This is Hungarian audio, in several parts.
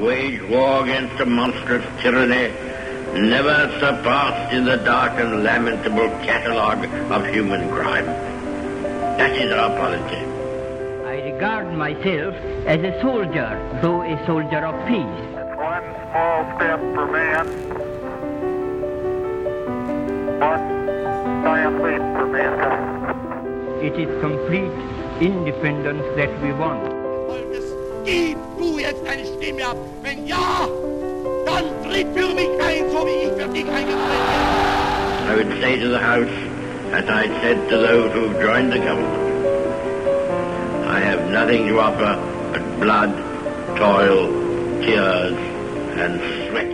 wage war against a monstrous tyranny never surpassed in the dark and lamentable catalogue of human crime. That is our policy. I regard myself as a soldier, though a soldier of peace. It's one small step for man, one giant leap for mankind. It is complete independence that we want. Wir wollen, dass die, du jetzt deine Stimme ab Wenn ja, dann tritt für mich ein, so wie ich für dich eingetreten bin. I would say to the House, as I said to those who joined the government, I have nothing to offer but blood, toil, tears, and sweat.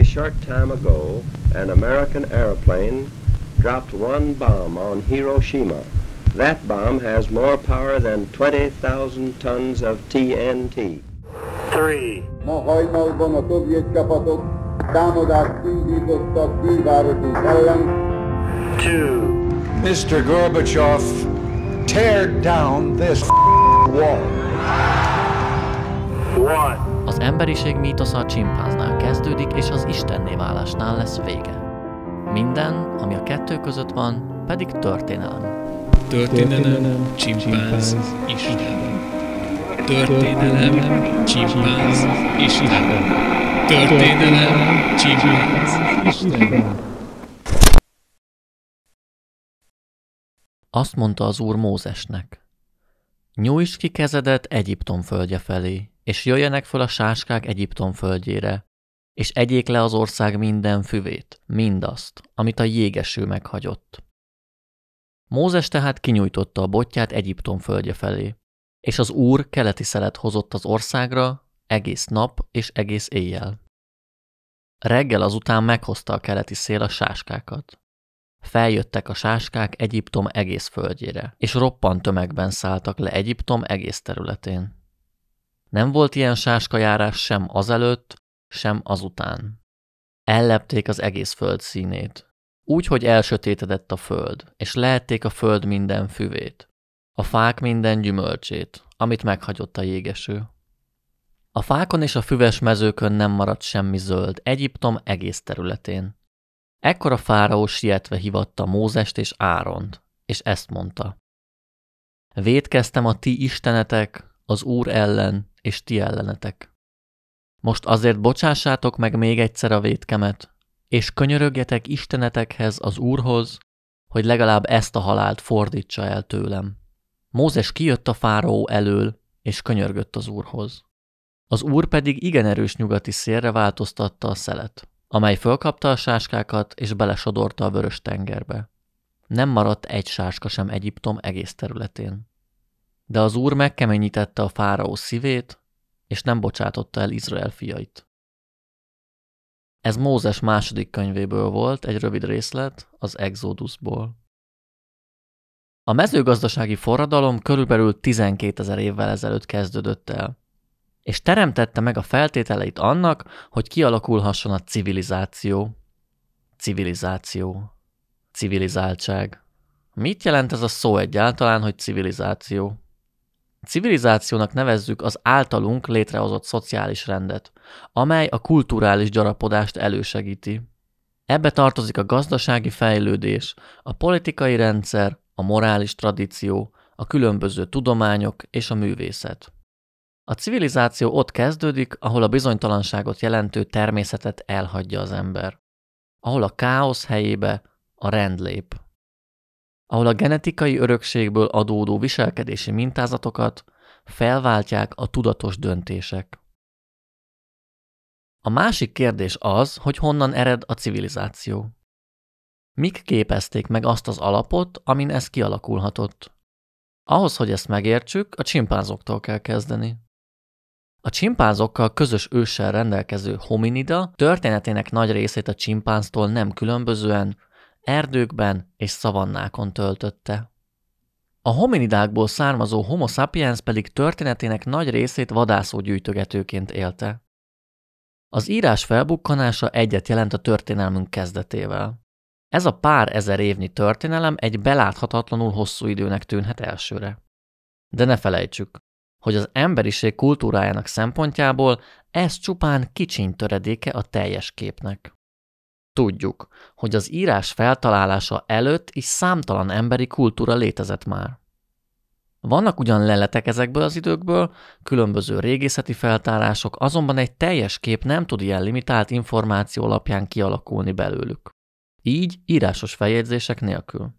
A short time ago, an American airplane dropped one bomb on Hiroshima. That bomb has more power than 20,000 tons of TNT. 3. Ma hajnalban a szovjet csapatok támadást indítottak külvárosunk ellen. 2. Mr. Gorbachev, tear down this wall. 1. Az emberiség mítosza a csimpánznál kezdődik, és az istenné válásnál lesz vége. Minden, ami a kettő között van, pedig történelem. Történelem, csimpánz, Isten. Történelem, csimpánz, Isten. Történelem, csimpánz, Isten. Azt mondta az úr Mózesnek. Nyújts ki kezedet Egyiptom földje felé, és jöjjenek föl a sáskák Egyiptom földjére, és egyék le az ország minden füvét, mindazt, amit a jégeső meghagyott. Mózes tehát kinyújtotta a botját Egyiptom földje felé, és az Úr keleti szelet hozott az országra egész nap és egész éjjel. Reggel azután meghozta a keleti szél a sáskákat. Feljöttek a sáskák Egyiptom egész földjére, és roppant tömegben szálltak le Egyiptom egész területén. Nem volt ilyen sáskajárás sem azelőtt, sem azután. Ellepték az egész föld színét. Úgy, hogy elsötétedett a föld, és lehették a föld minden füvét, a fák minden gyümölcsét, amit meghagyott a jégeső. A fákon és a füves mezőkön nem maradt semmi zöld, Egyiptom egész területén. Ekkor a fáraó sietve hivatta Mózest és Áront, és ezt mondta. Védkeztem a ti istenetek, az Úr ellen és ti ellenetek. Most azért bocsássátok meg még egyszer a vétkemet, és könyörögjetek istenetekhez, az Úrhoz, hogy legalább ezt a halált fordítsa el tőlem. Mózes kijött a fáró elől, és könyörgött az Úrhoz. Az Úr pedig igen erős nyugati szélre változtatta a szelet, amely fölkapta a sáskákat és belesodorta a vörös tengerbe. Nem maradt egy sáska sem Egyiptom egész területén. De az Úr megkeményítette a fáraó szívét, és nem bocsátotta el Izrael fiait. Ez Mózes második könyvéből volt, egy rövid részlet, az Exodusból. A mezőgazdasági forradalom körülbelül 12 ezer évvel ezelőtt kezdődött el, és teremtette meg a feltételeit annak, hogy kialakulhasson a civilizáció. Civilizáció. Civilizáltság. Mit jelent ez a szó egyáltalán, hogy civilizáció? Civilizációnak nevezzük az általunk létrehozott szociális rendet, amely a kulturális gyarapodást elősegíti. Ebbe tartozik a gazdasági fejlődés, a politikai rendszer, a morális tradíció, a különböző tudományok és a művészet. A civilizáció ott kezdődik, ahol a bizonytalanságot jelentő természetet elhagyja az ember, ahol a káosz helyébe a rend lép ahol a genetikai örökségből adódó viselkedési mintázatokat felváltják a tudatos döntések. A másik kérdés az, hogy honnan ered a civilizáció. Mik képezték meg azt az alapot, amin ez kialakulhatott? Ahhoz, hogy ezt megértsük, a csimpánzoktól kell kezdeni. A csimpánzokkal közös őssel rendelkező hominida történetének nagy részét a csimpánztól nem különbözően erdőkben és szavannákon töltötte. A hominidákból származó homo sapiens pedig történetének nagy részét vadászógyűjtögetőként élte. Az írás felbukkanása egyet jelent a történelmünk kezdetével. Ez a pár ezer évnyi történelem egy beláthatatlanul hosszú időnek tűnhet elsőre. De ne felejtsük, hogy az emberiség kultúrájának szempontjából ez csupán kicsiny töredéke a teljes képnek. Tudjuk, hogy az írás feltalálása előtt is számtalan emberi kultúra létezett már. Vannak ugyan leletek ezekből az időkből, különböző régészeti feltárások, azonban egy teljes kép nem tud ilyen limitált információ alapján kialakulni belőlük. Így írásos feljegyzések nélkül.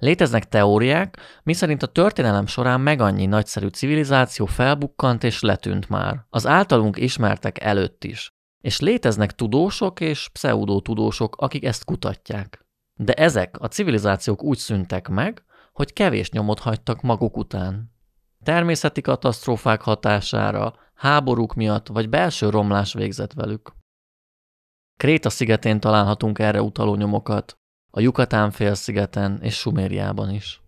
Léteznek teóriák, miszerint a történelem során meg annyi nagyszerű civilizáció felbukkant és letűnt már, az általunk ismertek előtt is, és léteznek tudósok és pseudotudósok, akik ezt kutatják. De ezek a civilizációk úgy szűntek meg, hogy kevés nyomot hagytak maguk után. Természeti katasztrófák hatására, háborúk miatt vagy belső romlás végzett velük. Kréta szigetén találhatunk erre utaló nyomokat, a Yucatán félszigeten és Sumériában is.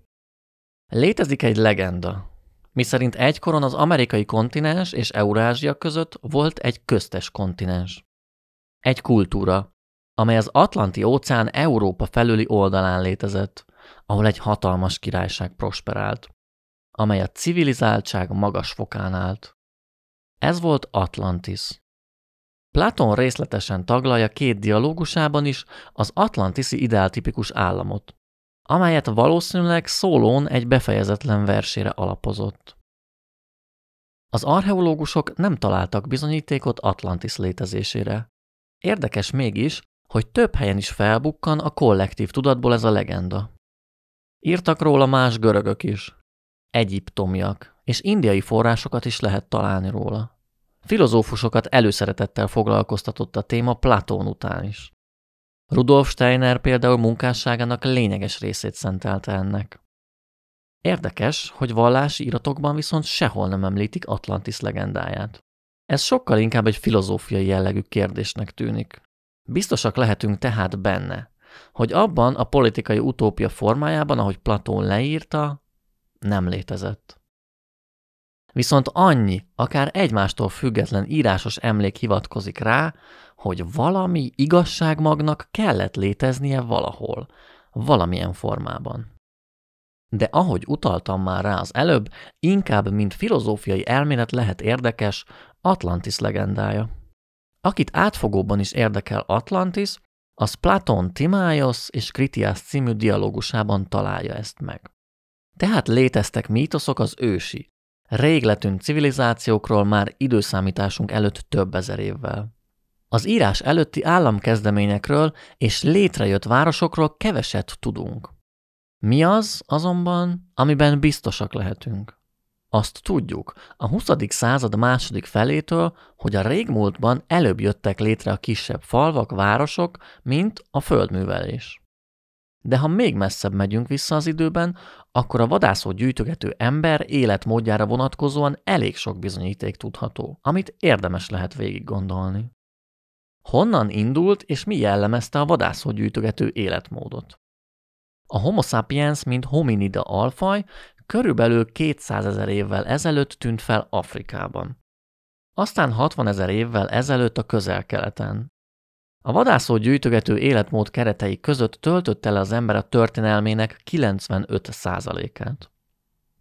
Létezik egy legenda, miszerint egykoron az amerikai kontinens és Eurázsia között volt egy köztes kontinens. Egy kultúra, amely az Atlanti óceán Európa felüli oldalán létezett, ahol egy hatalmas királyság prosperált, amely a civilizáltság magas fokán állt. Ez volt Atlantis. Platon részletesen taglalja két dialógusában is az atlantiszi ideáltipikus államot, amelyet valószínűleg szólón egy befejezetlen versére alapozott. Az archeológusok nem találtak bizonyítékot Atlantis létezésére. Érdekes mégis, hogy több helyen is felbukkan a kollektív tudatból ez a legenda. Írtak róla más görögök is, egyiptomiak, és indiai forrásokat is lehet találni róla. Filozófusokat előszeretettel foglalkoztatott a téma Platón után is. Rudolf Steiner például munkásságának lényeges részét szentelte ennek. Érdekes, hogy vallási iratokban viszont sehol nem említik Atlantis legendáját. Ez sokkal inkább egy filozófiai jellegű kérdésnek tűnik. Biztosak lehetünk tehát benne, hogy abban a politikai utópia formájában, ahogy Platón leírta, nem létezett. Viszont annyi, akár egymástól független írásos emlék hivatkozik rá, hogy valami igazságmagnak kellett léteznie valahol, valamilyen formában. De ahogy utaltam már rá az előbb, inkább mint filozófiai elmélet lehet érdekes Atlantis legendája. Akit átfogóban is érdekel Atlantis, az Platon, Timáios és Kritiás című dialógusában találja ezt meg. Tehát léteztek mítoszok az ősi, régletünk civilizációkról már időszámításunk előtt több ezer évvel. Az írás előtti államkezdeményekről és létrejött városokról keveset tudunk. Mi az azonban, amiben biztosak lehetünk? Azt tudjuk, a 20. század második felétől, hogy a régmúltban előbb jöttek létre a kisebb falvak, városok, mint a földművelés. De ha még messzebb megyünk vissza az időben, akkor a vadászó gyűjtögető ember életmódjára vonatkozóan elég sok bizonyíték tudható, amit érdemes lehet végig gondolni. Honnan indult és mi jellemezte a vadászógyűjtögető életmódot? A homo sapiens, mint hominida alfaj, körülbelül 200 ezer évvel ezelőtt tűnt fel Afrikában. Aztán 60 ezer évvel ezelőtt a közel-keleten. A vadászó-gyűjtögető életmód keretei között töltötte el az ember a történelmének 95%-át.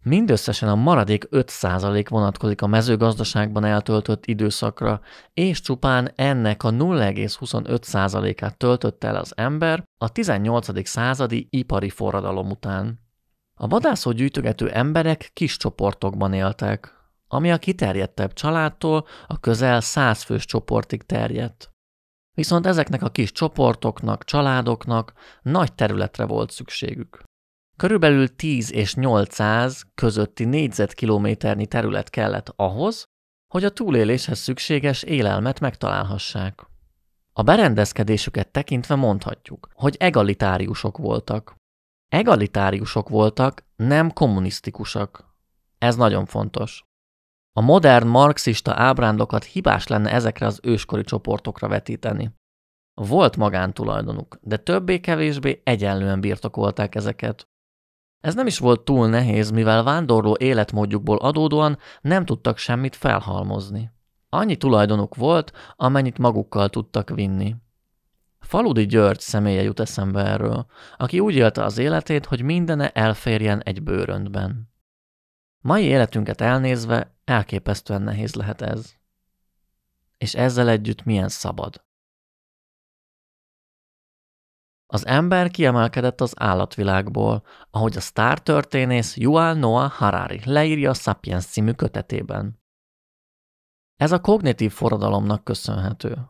Mindösszesen a maradék 5% vonatkozik a mezőgazdaságban eltöltött időszakra, és csupán ennek a 0,25%-át töltött el az ember a 18. századi ipari forradalom után. A vadászó gyűjtögető emberek kis csoportokban éltek, ami a kiterjedtebb családtól a közel 100 fős csoportig terjedt. Viszont ezeknek a kis csoportoknak, családoknak nagy területre volt szükségük. Körülbelül 10 és 800 közötti négyzetkilométernyi terület kellett ahhoz, hogy a túléléshez szükséges élelmet megtalálhassák. A berendezkedésüket tekintve mondhatjuk, hogy egalitáriusok voltak. Egalitáriusok voltak, nem kommunisztikusak. Ez nagyon fontos. A modern marxista ábrándokat hibás lenne ezekre az őskori csoportokra vetíteni. Volt magántulajdonuk, de többé-kevésbé egyenlően birtokolták ezeket. Ez nem is volt túl nehéz, mivel vándorló életmódjukból adódóan nem tudtak semmit felhalmozni. Annyi tulajdonuk volt, amennyit magukkal tudtak vinni. Faludi György személye jut eszembe erről, aki úgy élte az életét, hogy mindene elférjen egy bőröndben. Mai életünket elnézve elképesztően nehéz lehet ez. És ezzel együtt milyen szabad. Az ember kiemelkedett az állatvilágból, ahogy a történész Yuval Noah Harari leírja a Sapiens című kötetében. Ez a kognitív forradalomnak köszönhető.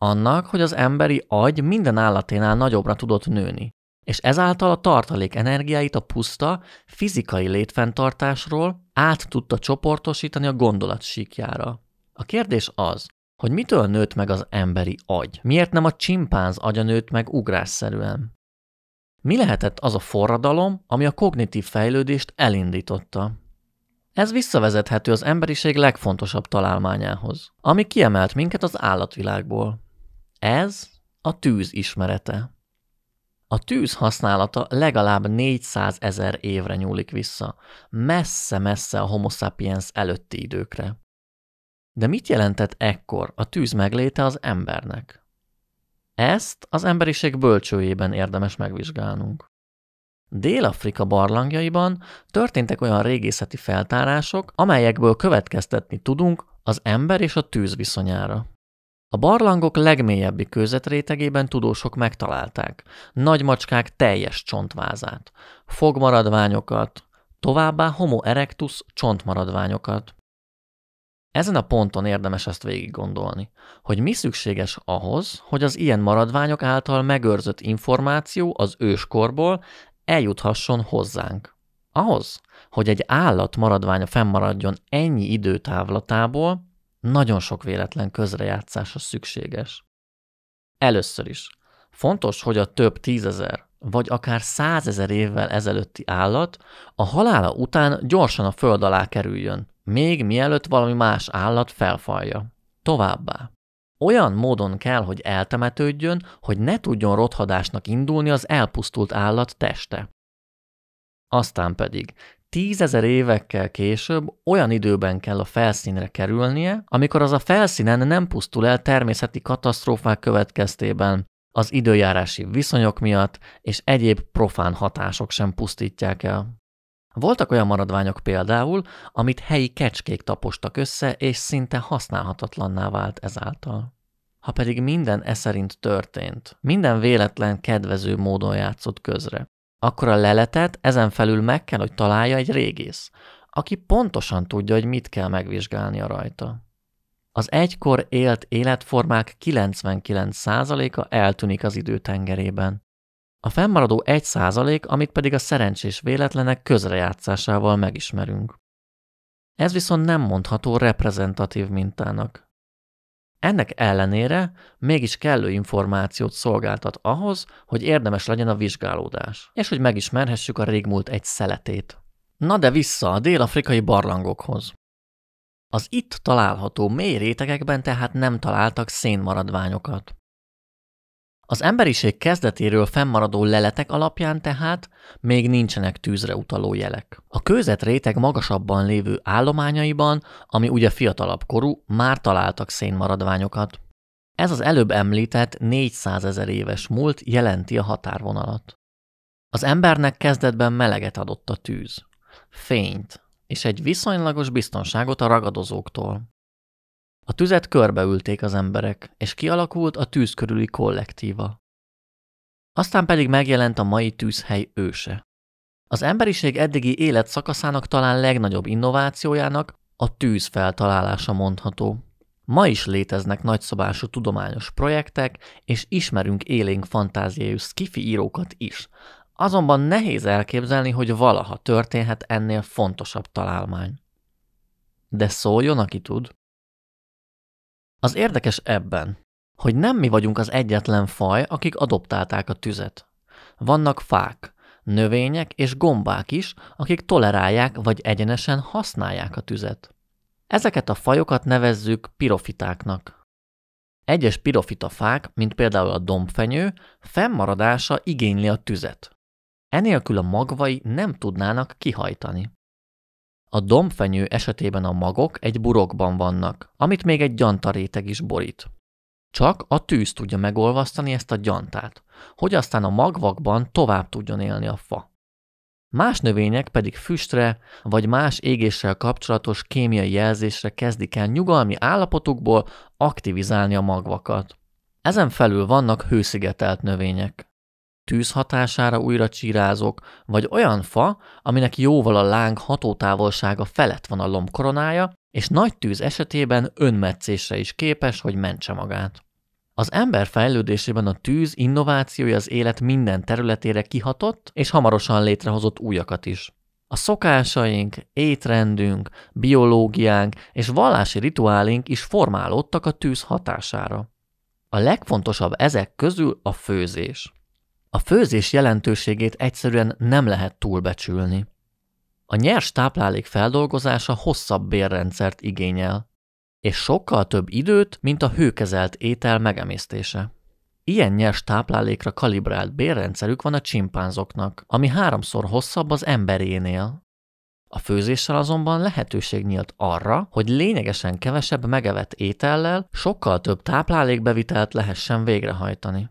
Annak, hogy az emberi agy minden állaténál nagyobbra tudott nőni, és ezáltal a tartalék energiáit a puszta, fizikai létfenntartásról át tudta csoportosítani a gondolat A kérdés az, hogy mitől nőtt meg az emberi agy. Miért nem a csimpánz agya nőtt meg ugrásszerűen? Mi lehetett az a forradalom, ami a kognitív fejlődést elindította? Ez visszavezethető az emberiség legfontosabb találmányához, ami kiemelt minket az állatvilágból. Ez a tűz ismerete. A tűz használata legalább 400 ezer évre nyúlik vissza, messze-messze a homo sapiens előtti időkre. De mit jelentett ekkor a tűz megléte az embernek? Ezt az emberiség bölcsőjében érdemes megvizsgálnunk. Dél-Afrika barlangjaiban történtek olyan régészeti feltárások, amelyekből következtetni tudunk az ember és a tűz viszonyára. A barlangok legmélyebbi kőzetrétegében tudósok megtalálták nagymacskák teljes csontvázát, fogmaradványokat, továbbá homo erectus csontmaradványokat. Ezen a ponton érdemes ezt végig gondolni, hogy mi szükséges ahhoz, hogy az ilyen maradványok által megőrzött információ az őskorból eljuthasson hozzánk. Ahhoz, hogy egy állat maradványa fennmaradjon ennyi időtávlatából, nagyon sok véletlen közrejátszása szükséges. Először is. Fontos, hogy a több tízezer vagy akár százezer évvel ezelőtti állat a halála után gyorsan a föld alá kerüljön, még mielőtt valami más állat felfalja. Továbbá. Olyan módon kell, hogy eltemetődjön, hogy ne tudjon rothadásnak indulni az elpusztult állat teste. Aztán pedig tízezer évekkel később olyan időben kell a felszínre kerülnie, amikor az a felszínen nem pusztul el természeti katasztrófák következtében, az időjárási viszonyok miatt és egyéb profán hatások sem pusztítják el. Voltak olyan maradványok például, amit helyi kecskék tapostak össze, és szinte használhatatlanná vált ezáltal. Ha pedig minden e szerint történt, minden véletlen kedvező módon játszott közre, akkor a leletet ezen felül meg kell, hogy találja egy régész, aki pontosan tudja, hogy mit kell megvizsgálnia rajta. Az egykor élt életformák 99%-a eltűnik az idő tengerében. A fennmaradó 1 amit pedig a szerencsés véletlenek közrejátszásával megismerünk. Ez viszont nem mondható reprezentatív mintának. Ennek ellenére mégis kellő információt szolgáltat ahhoz, hogy érdemes legyen a vizsgálódás, és hogy megismerhessük a régmúlt egy szeletét. Na de vissza a dél-afrikai barlangokhoz. Az itt található mély rétegekben tehát nem találtak szénmaradványokat. Az emberiség kezdetéről fennmaradó leletek alapján tehát még nincsenek tűzre utaló jelek. A réteg magasabban lévő állományaiban, ami ugye fiatalabb korú, már találtak szénmaradványokat. Ez az előbb említett 400 ezer éves múlt jelenti a határvonalat. Az embernek kezdetben meleget adott a tűz, fényt és egy viszonylagos biztonságot a ragadozóktól. A tüzet körbeülték az emberek, és kialakult a tűz körüli kollektíva. Aztán pedig megjelent a mai tűzhely őse. Az emberiség eddigi élet szakaszának talán legnagyobb innovációjának a tűz feltalálása mondható. Ma is léteznek nagyszabású tudományos projektek, és ismerünk élénk fantáziájú skifi írókat is. Azonban nehéz elképzelni, hogy valaha történhet ennél fontosabb találmány. De szóljon, aki tud! Az érdekes ebben, hogy nem mi vagyunk az egyetlen faj, akik adoptálták a tüzet. Vannak fák, növények és gombák is, akik tolerálják vagy egyenesen használják a tüzet. Ezeket a fajokat nevezzük pirofitáknak. Egyes pirofita fák, mint például a dombfenyő, fennmaradása igényli a tüzet. Enélkül a magvai nem tudnának kihajtani. A dombfenyő esetében a magok egy burokban vannak, amit még egy gyantaréteg is borít. Csak a tűz tudja megolvasztani ezt a gyantát, hogy aztán a magvakban tovább tudjon élni a fa. Más növények pedig füstre vagy más égéssel kapcsolatos kémiai jelzésre kezdik el nyugalmi állapotukból aktivizálni a magvakat. Ezen felül vannak hőszigetelt növények tűz hatására újra csírázok, vagy olyan fa, aminek jóval a láng hatótávolsága felett van a lomb koronája, és nagy tűz esetében önmetszésre is képes, hogy mentse magát. Az ember fejlődésében a tűz innovációja az élet minden területére kihatott, és hamarosan létrehozott újakat is. A szokásaink, étrendünk, biológiánk és vallási rituálink is formálódtak a tűz hatására. A legfontosabb ezek közül a főzés. A főzés jelentőségét egyszerűen nem lehet túlbecsülni. A nyers táplálék feldolgozása hosszabb bérrendszert igényel, és sokkal több időt, mint a hőkezelt étel megemésztése. Ilyen nyers táplálékra kalibrált bérrendszerük van a csimpánzoknak, ami háromszor hosszabb az emberénél. A főzéssel azonban lehetőség nyílt arra, hogy lényegesen kevesebb megevett étellel sokkal több táplálékbevitelt lehessen végrehajtani.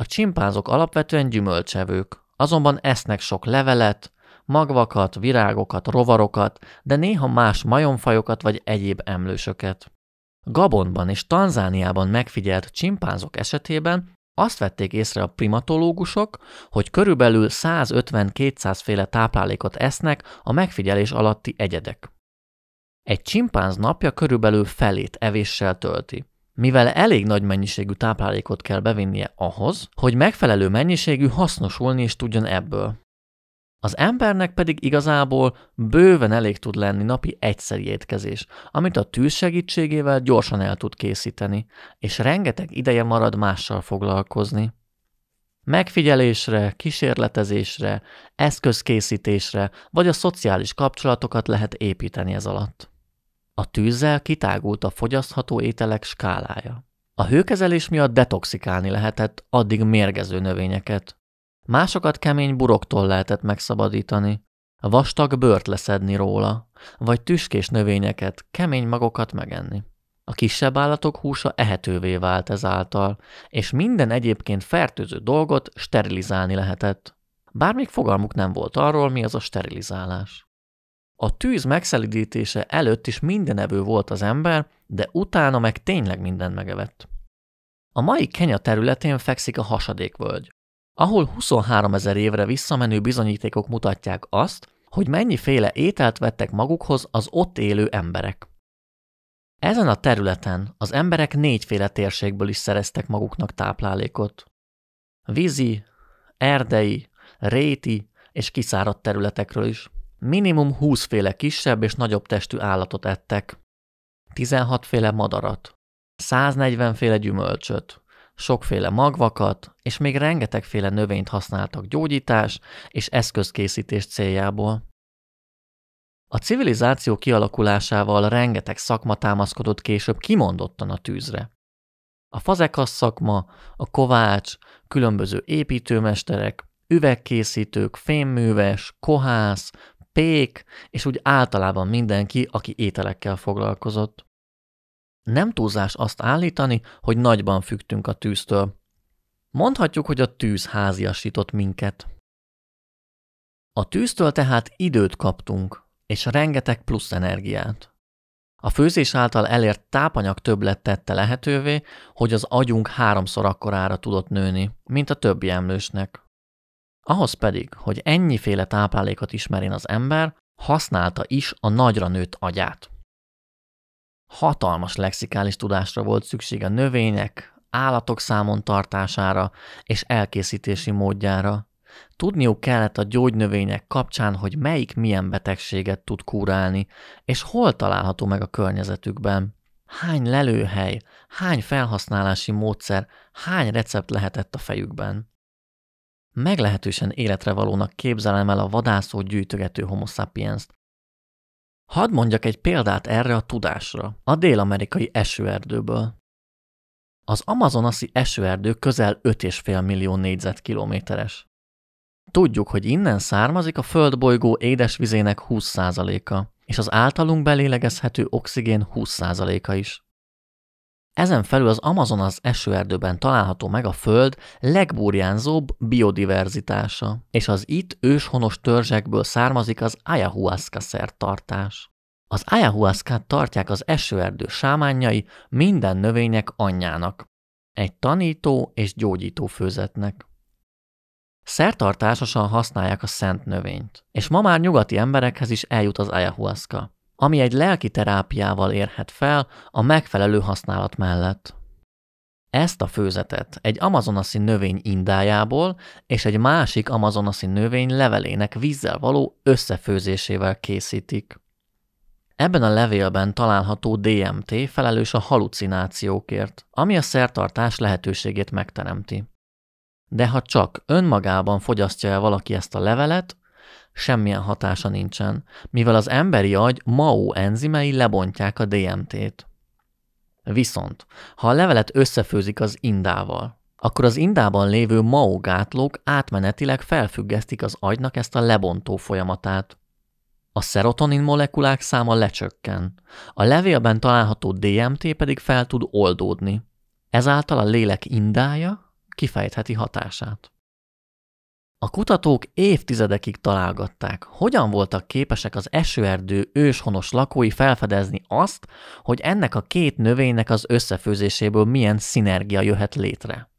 A csimpánzok alapvetően gyümölcsevők, azonban esznek sok levelet, magvakat, virágokat, rovarokat, de néha más majomfajokat vagy egyéb emlősöket. Gabonban és Tanzániában megfigyelt csimpánzok esetében azt vették észre a primatológusok, hogy körülbelül 150-200 féle táplálékot esznek a megfigyelés alatti egyedek. Egy csimpánz napja körülbelül felét evéssel tölti mivel elég nagy mennyiségű táplálékot kell bevinnie ahhoz, hogy megfelelő mennyiségű hasznosulni is tudjon ebből. Az embernek pedig igazából bőven elég tud lenni napi egyszeri étkezés, amit a tűz segítségével gyorsan el tud készíteni, és rengeteg ideje marad mással foglalkozni. Megfigyelésre, kísérletezésre, eszközkészítésre vagy a szociális kapcsolatokat lehet építeni ez alatt. A tűzzel kitágult a fogyasztható ételek skálája. A hőkezelés miatt detoxikálni lehetett addig mérgező növényeket. Másokat kemény buroktól lehetett megszabadítani, vastag bört leszedni róla, vagy tüskés növényeket, kemény magokat megenni. A kisebb állatok húsa ehetővé vált ezáltal, és minden egyébként fertőző dolgot sterilizálni lehetett. Bár még fogalmuk nem volt arról, mi az a sterilizálás. A tűz megszelidítése előtt is mindenevő volt az ember, de utána meg tényleg mindent megevett. A mai Kenya területén fekszik a hasadékvölgy, ahol 23 ezer évre visszamenő bizonyítékok mutatják azt, hogy mennyiféle ételt vettek magukhoz az ott élő emberek. Ezen a területen az emberek négyféle térségből is szereztek maguknak táplálékot. Vízi, erdei, réti és kiszáradt területekről is. Minimum 20 féle kisebb és nagyobb testű állatot ettek, 16 féle madarat, 140 féle gyümölcsöt, sokféle magvakat, és még rengetegféle növényt használtak gyógyítás és eszközkészítés céljából. A civilizáció kialakulásával rengeteg szakma támaszkodott később kimondottan a tűzre. A fazekas szakma, a kovács, különböző építőmesterek, üvegkészítők, fémműves, kohász, pék, és úgy általában mindenki, aki ételekkel foglalkozott. Nem túlzás azt állítani, hogy nagyban fügtünk a tűztől. Mondhatjuk, hogy a tűz háziasított minket. A tűztől tehát időt kaptunk, és rengeteg plusz energiát. A főzés által elért tápanyag többlet tette lehetővé, hogy az agyunk háromszor akkorára tudott nőni, mint a többi emlősnek. Ahhoz pedig, hogy ennyiféle táplálékot ismerjen az ember, használta is a nagyra nőtt agyát. Hatalmas lexikális tudásra volt szükség a növények, állatok számon tartására és elkészítési módjára. Tudniuk kellett a gyógynövények kapcsán, hogy melyik milyen betegséget tud kurálni, és hol található meg a környezetükben. Hány lelőhely, hány felhasználási módszer, hány recept lehetett a fejükben. Meglehetősen életre valónak képzelem el a vadászó gyűjtögető homo sapiens-t. Hadd mondjak egy példát erre a tudásra, a dél-amerikai esőerdőből. Az amazonaszi esőerdő közel 5,5 millió négyzetkilométeres. Tudjuk, hogy innen származik a földbolygó édesvizének 20%-a, és az általunk belélegezhető oxigén 20%-a is. Ezen felül az Amazonas esőerdőben található meg a Föld legburjánzóbb biodiverzitása, és az itt őshonos törzsekből származik az ayahuasca szertartás. Az ayahuasca tartják az esőerdő sámányai minden növények anyjának, egy tanító és gyógyító főzetnek. Szertartásosan használják a szent növényt, és ma már nyugati emberekhez is eljut az ayahuasca ami egy lelki terápiával érhet fel a megfelelő használat mellett. Ezt a főzetet egy amazonaszi növény indájából és egy másik amazonaszi növény levelének vízzel való összefőzésével készítik. Ebben a levélben található DMT felelős a halucinációkért, ami a szertartás lehetőségét megteremti. De ha csak önmagában fogyasztja el valaki ezt a levelet, semmilyen hatása nincsen, mivel az emberi agy MAO enzimei lebontják a DMT-t. Viszont, ha a levelet összefőzik az indával, akkor az indában lévő MAO gátlók átmenetileg felfüggesztik az agynak ezt a lebontó folyamatát. A szerotonin molekulák száma lecsökken, a levélben található DMT pedig fel tud oldódni. Ezáltal a lélek indája kifejtheti hatását. A kutatók évtizedekig találgatták, hogyan voltak képesek az esőerdő őshonos lakói felfedezni azt, hogy ennek a két növénynek az összefőzéséből milyen szinergia jöhet létre.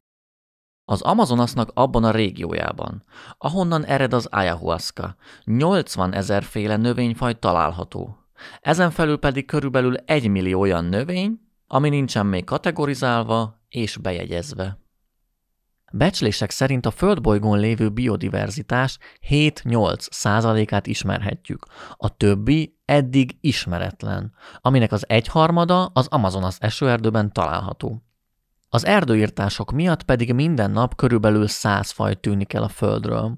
Az Amazonasnak abban a régiójában, ahonnan ered az ayahuasca, 80 ezer féle növényfaj található. Ezen felül pedig körülbelül 1 millió olyan növény, ami nincsen még kategorizálva és bejegyezve. Becslések szerint a földbolygón lévő biodiverzitás 7-8 százalékát ismerhetjük, a többi eddig ismeretlen, aminek az egyharmada az Amazonas esőerdőben található. Az erdőírtások miatt pedig minden nap körülbelül 100 faj tűnik el a földről.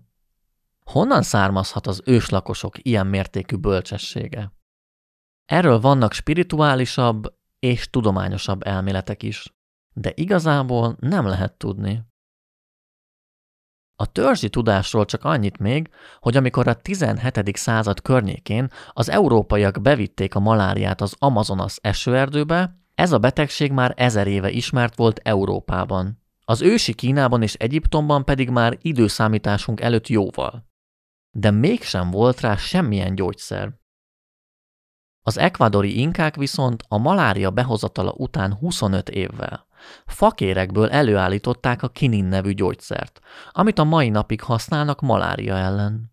Honnan származhat az őslakosok ilyen mértékű bölcsessége? Erről vannak spirituálisabb és tudományosabb elméletek is, de igazából nem lehet tudni. A törzsi tudásról csak annyit még, hogy amikor a 17. század környékén az európaiak bevitték a maláriát az Amazonas esőerdőbe, ez a betegség már ezer éve ismert volt Európában. Az ősi Kínában és Egyiptomban pedig már időszámításunk előtt jóval. De mégsem volt rá semmilyen gyógyszer. Az ekvadori inkák viszont a malária behozatala után 25 évvel Fakérekből előállították a kinin nevű gyógyszert, amit a mai napig használnak malária ellen.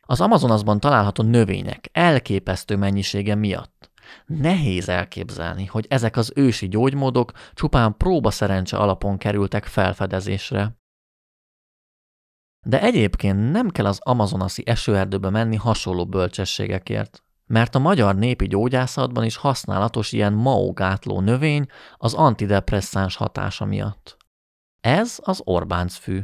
Az Amazonasban található növények elképesztő mennyisége miatt nehéz elképzelni, hogy ezek az ősi gyógymódok csupán szerencse alapon kerültek felfedezésre. De egyébként nem kell az amazonasi esőerdőbe menni hasonló bölcsességekért mert a magyar népi gyógyászatban is használatos ilyen maogátló növény az antidepresszáns hatása miatt. Ez az fű.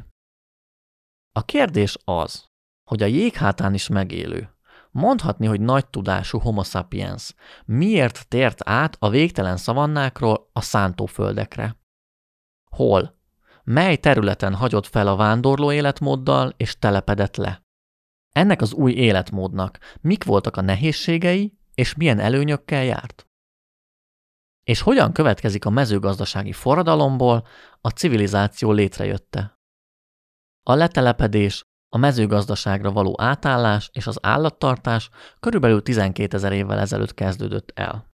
A kérdés az, hogy a jéghátán is megélő, mondhatni, hogy nagy tudású homo sapiens miért tért át a végtelen szavannákról a szántóföldekre? Hol? Mely területen hagyott fel a vándorló életmóddal és telepedett le? Ennek az új életmódnak mik voltak a nehézségei, és milyen előnyökkel járt? És hogyan következik a mezőgazdasági forradalomból a civilizáció létrejötte? A letelepedés, a mezőgazdaságra való átállás és az állattartás körülbelül 12 ezer évvel ezelőtt kezdődött el.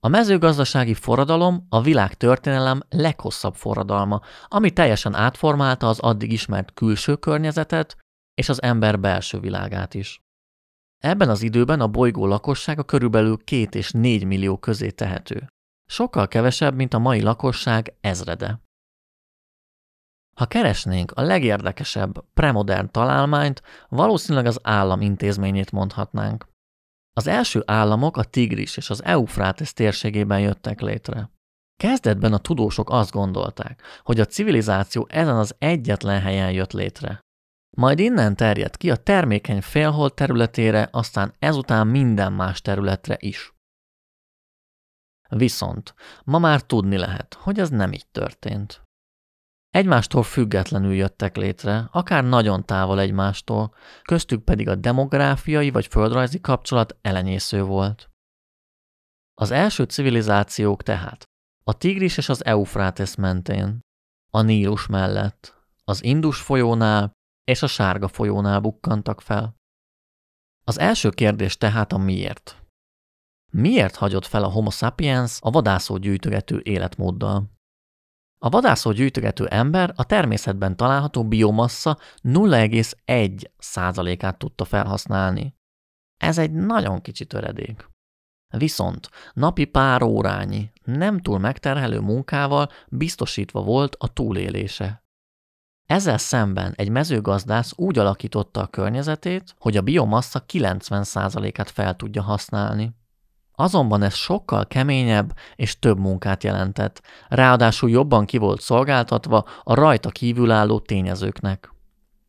A mezőgazdasági forradalom a világ történelem leghosszabb forradalma, ami teljesen átformálta az addig ismert külső környezetet, és az ember belső világát is. Ebben az időben a bolygó lakossága körülbelül 2 és 4 millió közé tehető. Sokkal kevesebb, mint a mai lakosság ezrede. Ha keresnénk a legérdekesebb premodern találmányt, valószínűleg az állam intézményét mondhatnánk. Az első államok a Tigris és az Eufrates térségében jöttek létre. Kezdetben a tudósok azt gondolták, hogy a civilizáció ezen az egyetlen helyen jött létre. Majd innen terjed ki a termékeny félhold területére, aztán ezután minden más területre is. Viszont ma már tudni lehet, hogy ez nem így történt. Egymástól függetlenül jöttek létre, akár nagyon távol egymástól, köztük pedig a demográfiai vagy földrajzi kapcsolat elenyésző volt. Az első civilizációk tehát a Tigris és az Eufrátesz mentén, a Nílus mellett, az Indus folyónál, és a sárga folyónál bukkantak fel. Az első kérdés tehát a miért. Miért hagyott fel a homo sapiens a vadászó gyűjtögető életmóddal? A vadászó gyűjtögető ember a természetben található biomassa 0,1%-át tudta felhasználni. Ez egy nagyon kicsi töredék. Viszont napi pár órányi, nem túl megterhelő munkával biztosítva volt a túlélése. Ezzel szemben egy mezőgazdász úgy alakította a környezetét, hogy a biomassa 90%-át fel tudja használni. Azonban ez sokkal keményebb és több munkát jelentett, ráadásul jobban ki volt szolgáltatva a rajta kívülálló tényezőknek.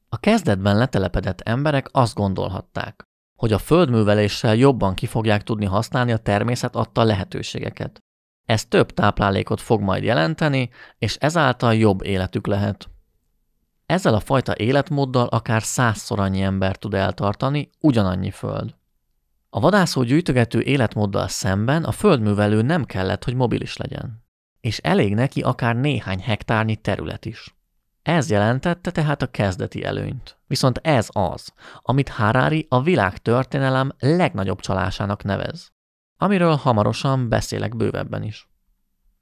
A kezdetben letelepedett emberek azt gondolhatták, hogy a földműveléssel jobban ki fogják tudni használni a természet adta lehetőségeket. Ez több táplálékot fog majd jelenteni, és ezáltal jobb életük lehet. Ezzel a fajta életmóddal akár százszor annyi ember tud eltartani ugyanannyi föld. A vadászó gyűjtögető életmóddal szemben a földművelő nem kellett, hogy mobilis legyen. És elég neki akár néhány hektárnyi terület is. Ez jelentette tehát a kezdeti előnyt. Viszont ez az, amit Harari a világ történelem legnagyobb csalásának nevez, amiről hamarosan beszélek bővebben is.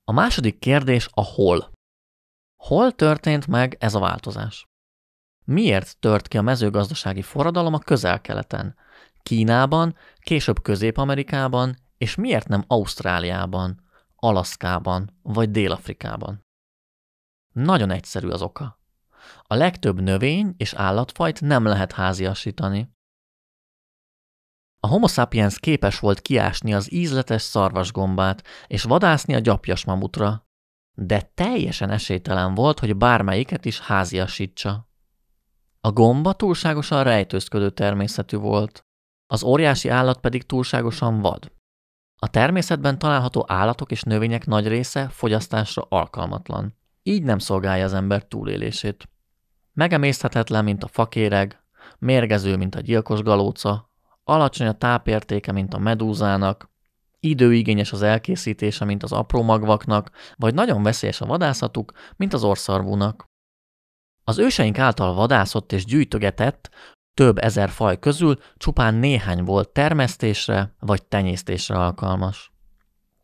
A második kérdés a hol. Hol történt meg ez a változás? Miért tört ki a mezőgazdasági forradalom a közel-keleten, Kínában, később Közép-Amerikában, és miért nem Ausztráliában, Alaszkában vagy Dél-Afrikában? Nagyon egyszerű az oka. A legtöbb növény és állatfajt nem lehet háziasítani. A homo sapiens képes volt kiásni az ízletes szarvasgombát és vadászni a gyapjas mamutra, de teljesen esélytelen volt, hogy bármelyiket is háziasítsa. A gomba túlságosan rejtőzködő természetű volt, az óriási állat pedig túlságosan vad. A természetben található állatok és növények nagy része fogyasztásra alkalmatlan. Így nem szolgálja az ember túlélését. Megemészthetetlen, mint a fakéreg, mérgező, mint a gyilkos galóca, alacsony a tápértéke, mint a medúzának, Időigényes az elkészítése, mint az apró magvaknak, vagy nagyon veszélyes a vadászatuk, mint az orszarvúnak. Az őseink által vadászott és gyűjtögetett, több ezer faj közül csupán néhány volt termesztésre vagy tenyésztésre alkalmas.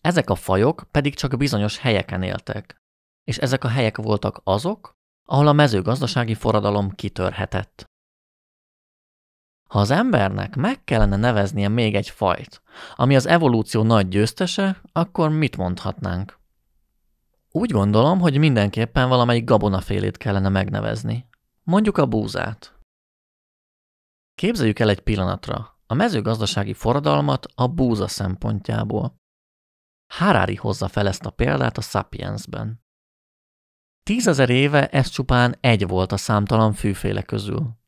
Ezek a fajok pedig csak bizonyos helyeken éltek, és ezek a helyek voltak azok, ahol a mezőgazdasági forradalom kitörhetett. Ha az embernek meg kellene neveznie még egy fajt, ami az evolúció nagy győztese, akkor mit mondhatnánk? Úgy gondolom, hogy mindenképpen valamelyik gabonafélét kellene megnevezni. Mondjuk a búzát. Képzeljük el egy pillanatra a mezőgazdasági forradalmat a búza szempontjából. Harari hozza fel ezt a példát a Sapiensben. Tízezer éve ez csupán egy volt a számtalan fűféle közül.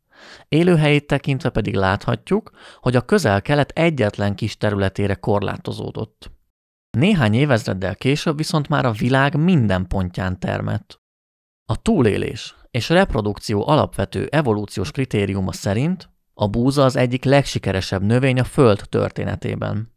Élőhelyét tekintve pedig láthatjuk, hogy a közel-kelet egyetlen kis területére korlátozódott. Néhány évezreddel később viszont már a világ minden pontján termett. A túlélés és reprodukció alapvető evolúciós kritériuma szerint a búza az egyik legsikeresebb növény a Föld történetében.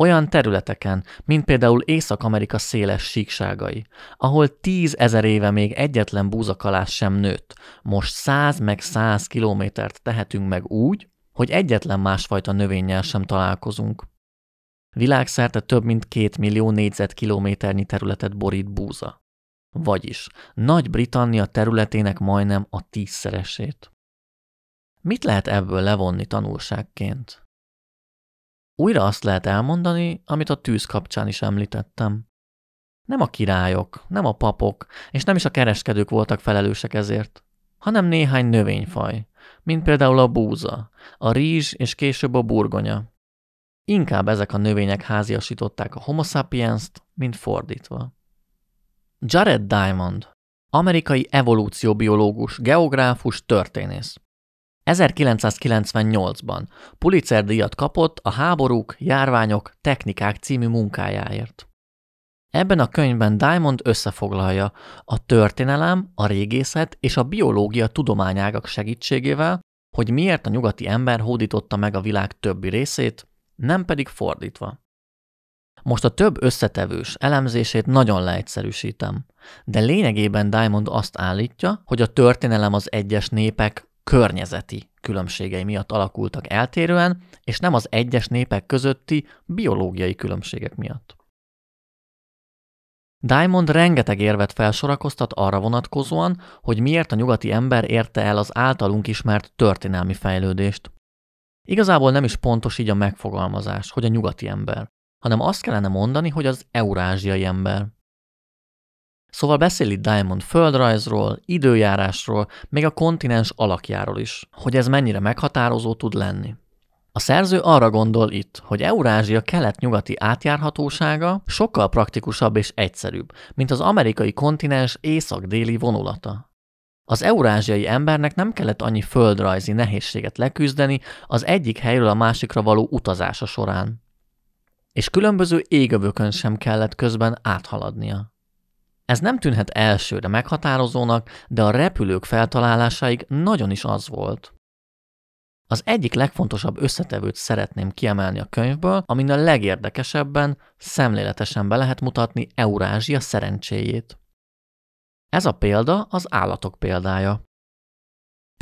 Olyan területeken, mint például Észak-Amerika széles síkságai, ahol tízezer éve még egyetlen búzakalás sem nőtt, most száz meg száz kilométert tehetünk meg úgy, hogy egyetlen másfajta növényel sem találkozunk. Világszerte több mint két millió négyzetkilométernyi területet borít búza. Vagyis Nagy-Britannia területének majdnem a tízszeresét. Mit lehet ebből levonni tanulságként? Újra azt lehet elmondani, amit a tűz kapcsán is említettem. Nem a királyok, nem a papok, és nem is a kereskedők voltak felelősek ezért, hanem néhány növényfaj, mint például a búza, a rizs és később a burgonya. Inkább ezek a növények háziasították a homo sapiens-t, mint fordítva. Jared Diamond, amerikai evolúcióbiológus, geográfus, történész. 1998-ban Pulitzer díjat kapott a Háborúk, Járványok, Technikák című munkájáért. Ebben a könyvben Diamond összefoglalja a történelem, a régészet és a biológia tudományágak segítségével, hogy miért a nyugati ember hódította meg a világ többi részét, nem pedig fordítva. Most a több összetevős elemzését nagyon leegyszerűsítem, de lényegében Diamond azt állítja, hogy a történelem az egyes népek környezeti különbségei miatt alakultak eltérően, és nem az egyes népek közötti biológiai különbségek miatt. Diamond rengeteg érvet felsorakoztat arra vonatkozóan, hogy miért a nyugati ember érte el az általunk ismert történelmi fejlődést. Igazából nem is pontos így a megfogalmazás, hogy a nyugati ember, hanem azt kellene mondani, hogy az eurázsiai ember. Szóval beszél itt Diamond földrajzról, időjárásról, még a kontinens alakjáról is, hogy ez mennyire meghatározó tud lenni. A szerző arra gondol itt, hogy Eurázsia kelet-nyugati átjárhatósága sokkal praktikusabb és egyszerűbb, mint az amerikai kontinens észak-déli vonulata. Az eurázsiai embernek nem kellett annyi földrajzi nehézséget leküzdeni az egyik helyről a másikra való utazása során. És különböző égövökön sem kellett közben áthaladnia. Ez nem tűnhet elsőre meghatározónak, de a repülők feltalálásáig nagyon is az volt. Az egyik legfontosabb összetevőt szeretném kiemelni a könyvből, amin a legérdekesebben, szemléletesen be lehet mutatni Eurázsia szerencséjét. Ez a példa az állatok példája.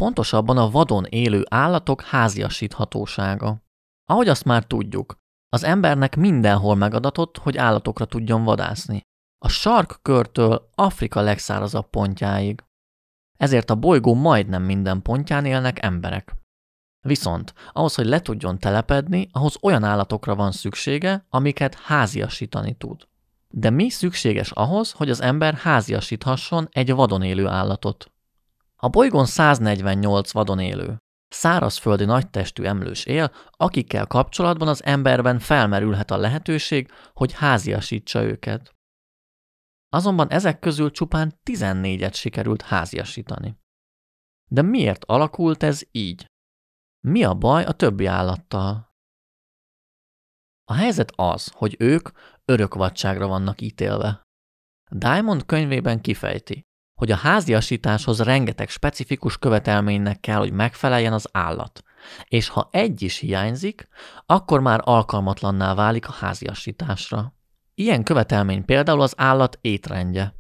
Pontosabban a vadon élő állatok háziasíthatósága. Ahogy azt már tudjuk, az embernek mindenhol megadatott, hogy állatokra tudjon vadászni a sarkkörtől Afrika legszárazabb pontjáig. Ezért a bolygó majdnem minden pontján élnek emberek. Viszont ahhoz, hogy le tudjon telepedni, ahhoz olyan állatokra van szüksége, amiket háziasítani tud. De mi szükséges ahhoz, hogy az ember háziasíthasson egy vadon élő állatot? A bolygón 148 vadon élő, szárazföldi nagytestű emlős él, akikkel kapcsolatban az emberben felmerülhet a lehetőség, hogy háziasítsa őket azonban ezek közül csupán 14-et sikerült háziasítani. De miért alakult ez így? Mi a baj a többi állattal? A helyzet az, hogy ők örökvadságra vannak ítélve. Diamond könyvében kifejti, hogy a háziasításhoz rengeteg specifikus követelménynek kell, hogy megfeleljen az állat, és ha egy is hiányzik, akkor már alkalmatlanná válik a háziasításra. Ilyen követelmény például az állat étrendje.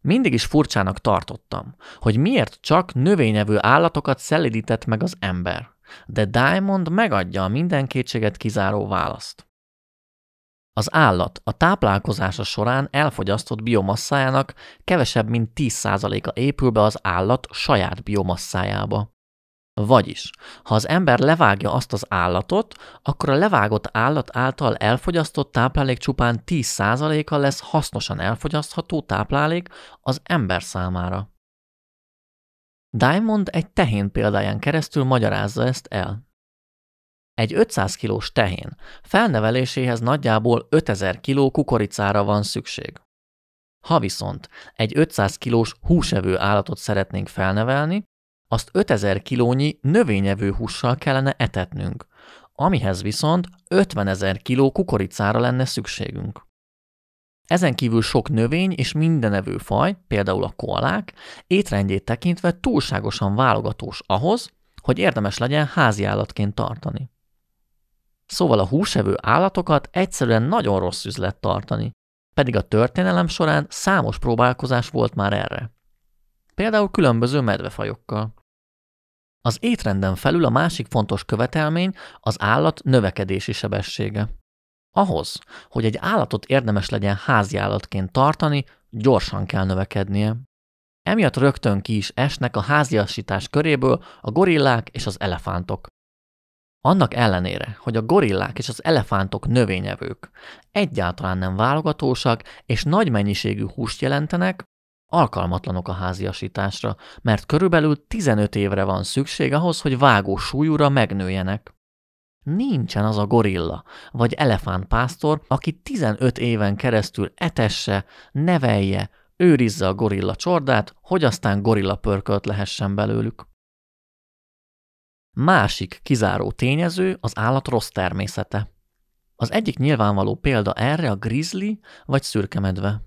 Mindig is furcsának tartottam, hogy miért csak növényevő állatokat szelidített meg az ember, de Diamond megadja a minden kétséget kizáró választ. Az állat a táplálkozása során elfogyasztott biomasszájának kevesebb mint 10%-a épül be az állat saját biomasszájába. Vagyis, ha az ember levágja azt az állatot, akkor a levágott állat által elfogyasztott táplálék csupán 10%-a lesz hasznosan elfogyasztható táplálék az ember számára. Diamond egy tehén példáján keresztül magyarázza ezt el. Egy 500 kilós tehén felneveléséhez nagyjából 5000 kiló kukoricára van szükség. Ha viszont egy 500 kilós húsevő állatot szeretnénk felnevelni, azt 5000 kilónyi növényevő hússal kellene etetnünk, amihez viszont 50 ezer kiló kukoricára lenne szükségünk. Ezen kívül sok növény és mindenevő faj, például a koalák, étrendjét tekintve túlságosan válogatós ahhoz, hogy érdemes legyen házi állatként tartani. Szóval a húsevő állatokat egyszerűen nagyon rossz üzlet tartani, pedig a történelem során számos próbálkozás volt már erre például különböző medvefajokkal. Az étrenden felül a másik fontos követelmény az állat növekedési sebessége. Ahhoz, hogy egy állatot érdemes legyen háziállatként tartani, gyorsan kell növekednie. Emiatt rögtön ki is esnek a háziasítás köréből a gorillák és az elefántok. Annak ellenére, hogy a gorillák és az elefántok növényevők, egyáltalán nem válogatósak és nagy mennyiségű húst jelentenek, alkalmatlanok a háziasításra, mert körülbelül 15 évre van szükség ahhoz, hogy vágó súlyúra megnőjenek. Nincsen az a gorilla, vagy elefántpásztor, aki 15 éven keresztül etesse, nevelje, őrizze a gorilla csordát, hogy aztán gorilla pörkölt lehessen belőlük. Másik kizáró tényező az állat rossz természete. Az egyik nyilvánvaló példa erre a grizzly vagy szürkemedve.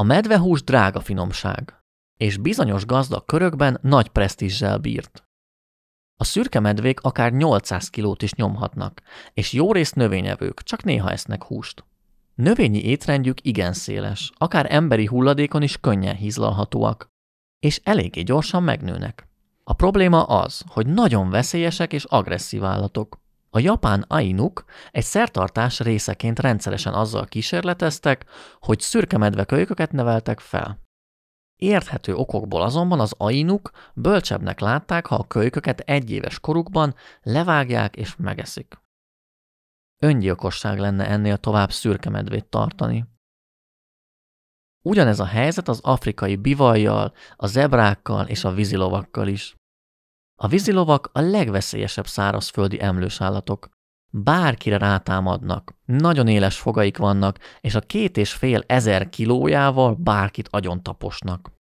A medvehús drága finomság, és bizonyos gazdag körökben nagy presztízzel bírt. A szürke medvék akár 800 kilót is nyomhatnak, és jó részt növényevők, csak néha esznek húst. Növényi étrendjük igen széles, akár emberi hulladékon is könnyen hízlalhatóak, és eléggé gyorsan megnőnek. A probléma az, hogy nagyon veszélyesek és agresszív állatok. A japán ainuk egy szertartás részeként rendszeresen azzal kísérleteztek, hogy szürke medve kölyköket neveltek fel. Érthető okokból azonban az ainuk bölcsebbnek látták, ha a kölyköket egyéves korukban levágják és megeszik. Öngyilkosság lenne ennél tovább szürke medvét tartani. Ugyanez a helyzet az afrikai bivajjal, a zebrákkal és a vízilovakkal is. A vízilovak a legveszélyesebb szárazföldi emlős állatok. Bárkire rátámadnak, nagyon éles fogaik vannak, és a két és fél ezer kilójával bárkit agyon taposnak.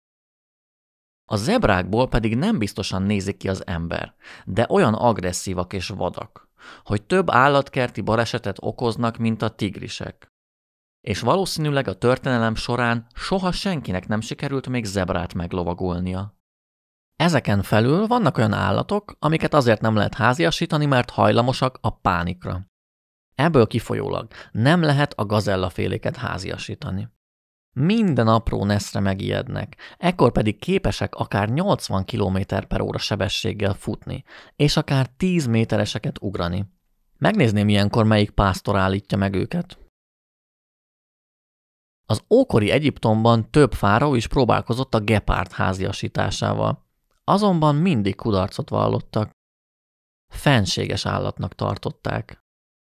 A zebrákból pedig nem biztosan nézik ki az ember, de olyan agresszívak és vadak, hogy több állatkerti balesetet okoznak, mint a tigrisek. És valószínűleg a történelem során soha senkinek nem sikerült még zebrát meglovagolnia. Ezeken felül vannak olyan állatok, amiket azért nem lehet háziasítani, mert hajlamosak a pánikra. Ebből kifolyólag nem lehet a gazellaféléket háziasítani. Minden apró neszre megijednek, ekkor pedig képesek akár 80 km per óra sebességgel futni, és akár 10 métereseket ugrani. Megnézném ilyenkor, melyik pásztor állítja meg őket. Az ókori Egyiptomban több fáraó is próbálkozott a gepárt háziasításával. Azonban mindig kudarcot vallottak. Fenséges állatnak tartották.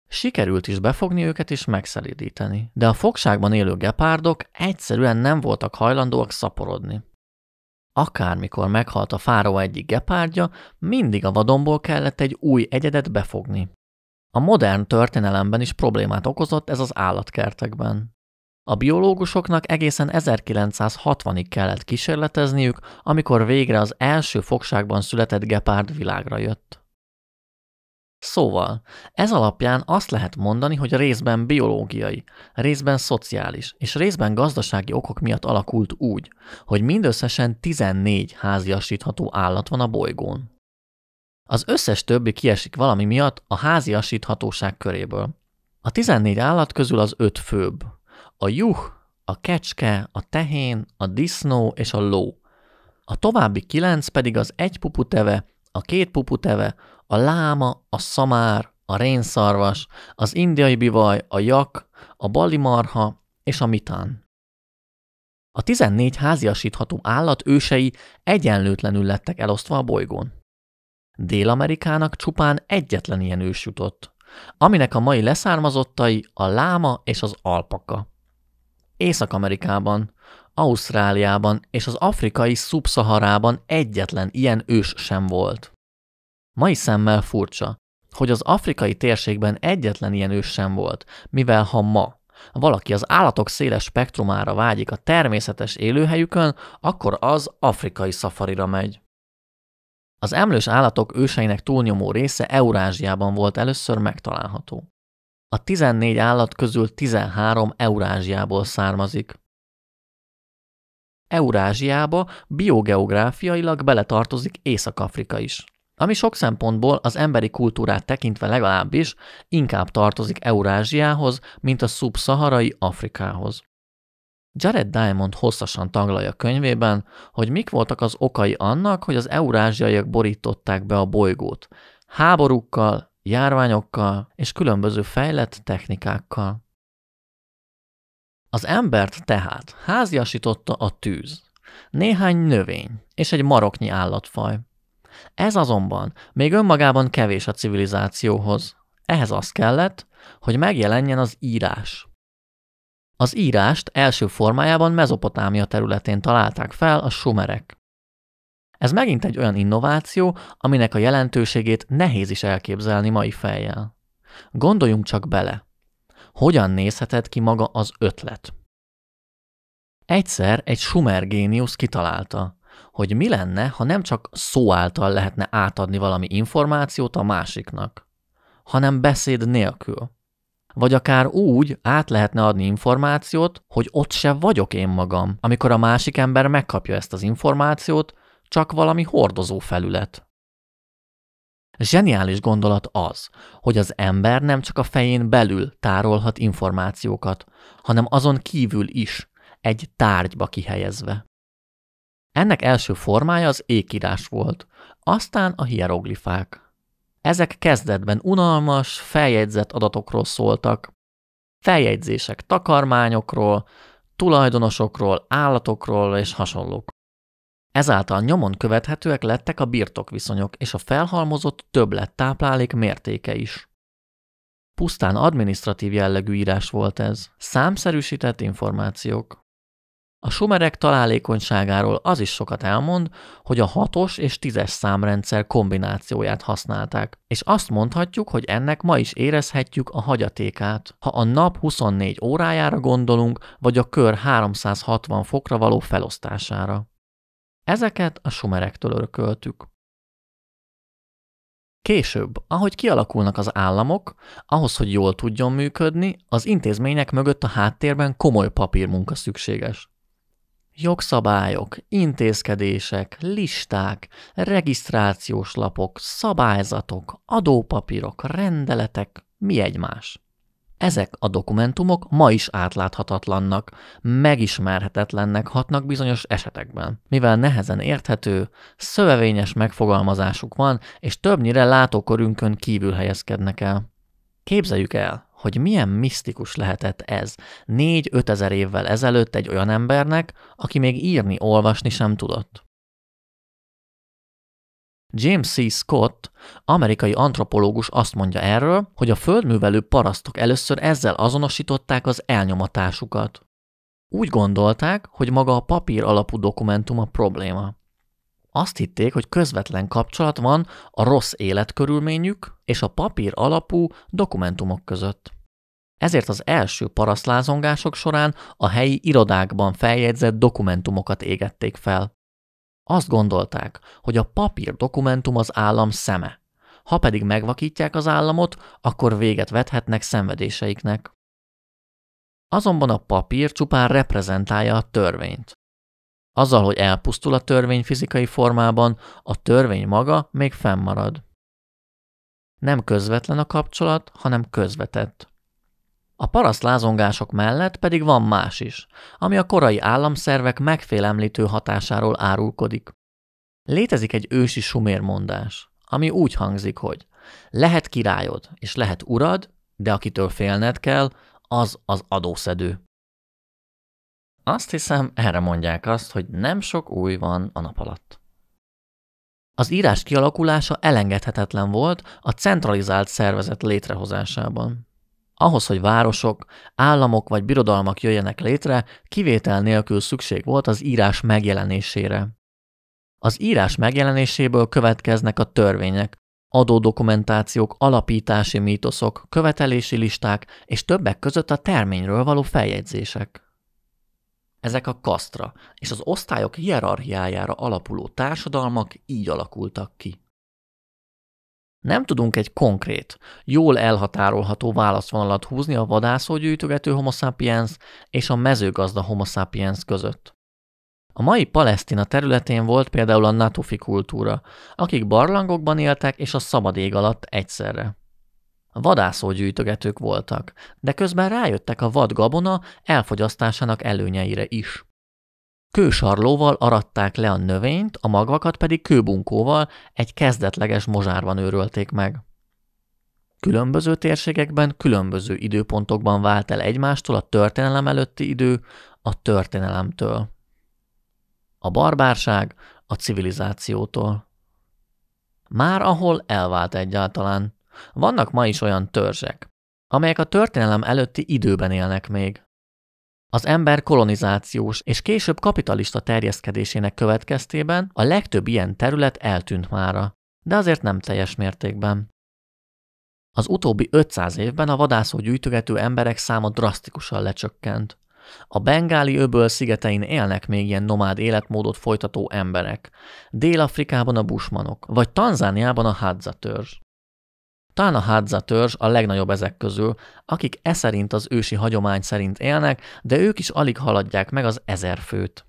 Sikerült is befogni őket és megszelidíteni, de a fogságban élő gepárdok egyszerűen nem voltak hajlandóak szaporodni. Akármikor meghalt a fáró egyik gepárdja, mindig a vadonból kellett egy új egyedet befogni. A modern történelemben is problémát okozott ez az állatkertekben. A biológusoknak egészen 1960-ig kellett kísérletezniük, amikor végre az első fogságban született gepárd világra jött. Szóval, ez alapján azt lehet mondani, hogy részben biológiai, részben szociális és részben gazdasági okok miatt alakult úgy, hogy mindösszesen 14 háziasítható állat van a bolygón. Az összes többi kiesik valami miatt a háziasíthatóság köréből. A 14 állat közül az 5 főbb, a juh, a kecske, a tehén, a disznó és a ló. A további kilenc pedig az egy puputeve, a két puputeve, a láma, a szamár, a rénszarvas, az indiai bivaj, a jak, a balimarha és a mitán. A 14 háziasítható állat ősei egyenlőtlenül lettek elosztva a bolygón. Dél-Amerikának csupán egyetlen ilyen ős jutott, aminek a mai leszármazottai a láma és az alpaka. Észak-Amerikában, Ausztráliában és az afrikai szubszaharában egyetlen ilyen ős sem volt. Mai szemmel furcsa, hogy az afrikai térségben egyetlen ilyen ős sem volt, mivel ha ma valaki az állatok széles spektrumára vágyik a természetes élőhelyükön, akkor az afrikai szafarira megy. Az emlős állatok őseinek túlnyomó része Eurázsiában volt először megtalálható. A 14 állat közül 13 Eurázsiából származik. Eurázsiába biogeográfiailag beletartozik Észak-Afrika is, ami sok szempontból az emberi kultúrát tekintve legalábbis inkább tartozik Eurázsiához, mint a szubszaharai Afrikához. Jared Diamond hosszasan taglalja könyvében, hogy mik voltak az okai annak, hogy az eurázsiaiak borították be a bolygót. Háborúkkal, járványokkal és különböző fejlett technikákkal. Az embert tehát háziasította a tűz, néhány növény és egy maroknyi állatfaj. Ez azonban még önmagában kevés a civilizációhoz. Ehhez az kellett, hogy megjelenjen az írás. Az írást első formájában Mezopotámia területén találták fel a sumerek. Ez megint egy olyan innováció, aminek a jelentőségét nehéz is elképzelni mai fejjel. Gondoljunk csak bele. Hogyan nézheted ki maga az ötlet? Egyszer egy sumer géniusz kitalálta, hogy mi lenne, ha nem csak szó által lehetne átadni valami információt a másiknak, hanem beszéd nélkül. Vagy akár úgy át lehetne adni információt, hogy ott se vagyok én magam, amikor a másik ember megkapja ezt az információt, csak valami hordozó felület. Zseniális gondolat az, hogy az ember nem csak a fején belül tárolhat információkat, hanem azon kívül is, egy tárgyba kihelyezve. Ennek első formája az ékírás volt, aztán a hieroglifák. Ezek kezdetben unalmas, feljegyzett adatokról szóltak, feljegyzések takarmányokról, tulajdonosokról, állatokról és hasonlók. Ezáltal nyomon követhetőek lettek a birtokviszonyok és a felhalmozott többlet táplálék mértéke is. Pusztán administratív jellegű írás volt ez, számszerűsített információk. A sumerek találékonyságáról az is sokat elmond, hogy a hatos és tízes számrendszer kombinációját használták, és azt mondhatjuk, hogy ennek ma is érezhetjük a hagyatékát, ha a nap 24 órájára gondolunk, vagy a kör 360 fokra való felosztására. Ezeket a sumerektől örököltük. Később, ahogy kialakulnak az államok, ahhoz, hogy jól tudjon működni, az intézmények mögött a háttérben komoly papírmunka szükséges. Jogszabályok, intézkedések, listák, regisztrációs lapok, szabályzatok, adópapírok, rendeletek, mi egymás. Ezek a dokumentumok ma is átláthatatlannak, megismerhetetlennek hatnak bizonyos esetekben, mivel nehezen érthető, szövevényes megfogalmazásuk van, és többnyire látókörünkön kívül helyezkednek el. Képzeljük el, hogy milyen misztikus lehetett ez négy ezer évvel ezelőtt egy olyan embernek, aki még írni, olvasni sem tudott. James C. Scott, amerikai antropológus azt mondja erről, hogy a földművelő parasztok először ezzel azonosították az elnyomatásukat. Úgy gondolták, hogy maga a papír alapú dokumentum a probléma. Azt hitték, hogy közvetlen kapcsolat van a rossz életkörülményük és a papír alapú dokumentumok között. Ezért az első parasztlázongások során a helyi irodákban feljegyzett dokumentumokat égették fel. Azt gondolták, hogy a papír dokumentum az állam szeme. Ha pedig megvakítják az államot, akkor véget vethetnek szenvedéseiknek. Azonban a papír csupán reprezentálja a törvényt. Azzal, hogy elpusztul a törvény fizikai formában, a törvény maga még fennmarad. Nem közvetlen a kapcsolat, hanem közvetett. A paraszt lázongások mellett pedig van más is, ami a korai államszervek megfélemlítő hatásáról árulkodik. Létezik egy ősi sumér mondás, ami úgy hangzik, hogy lehet királyod és lehet urad, de akitől félned kell, az az adószedő. Azt hiszem, erre mondják azt, hogy nem sok új van a nap alatt. Az írás kialakulása elengedhetetlen volt a centralizált szervezet létrehozásában. Ahhoz, hogy városok, államok vagy birodalmak jöjjenek létre, kivétel nélkül szükség volt az írás megjelenésére. Az írás megjelenéséből következnek a törvények, adódokumentációk, alapítási mítoszok, követelési listák és többek között a terményről való feljegyzések. Ezek a kasztra és az osztályok hierarchiájára alapuló társadalmak így alakultak ki. Nem tudunk egy konkrét, jól elhatárolható válaszvonalat húzni a vadászógyűjtögető homo sapiens és a mezőgazda homo sapiens között. A mai Palesztina területén volt például a natufi kultúra, akik barlangokban éltek és a szabad ég alatt egyszerre. Vadászógyűjtögetők voltak, de közben rájöttek a vad gabona elfogyasztásának előnyeire is. Kősarlóval aratták le a növényt, a magvakat pedig kőbunkóval egy kezdetleges mozsárban őrölték meg. Különböző térségekben, különböző időpontokban vált el egymástól a történelem előtti idő a történelemtől. A barbárság a civilizációtól. Már ahol elvált egyáltalán. Vannak ma is olyan törzsek, amelyek a történelem előtti időben élnek még. Az ember kolonizációs és később kapitalista terjeszkedésének következtében a legtöbb ilyen terület eltűnt mára, de azért nem teljes mértékben. Az utóbbi 500 évben a vadászó-gyűjtögető emberek száma drasztikusan lecsökkent. A bengáli öböl szigetein élnek még ilyen nomád életmódot folytató emberek, Dél-Afrikában a busmanok, vagy Tanzániában a hadza törzs. Hadza törzs a legnagyobb ezek közül, akik e szerint az ősi hagyomány szerint élnek, de ők is alig haladják meg az ezer főt.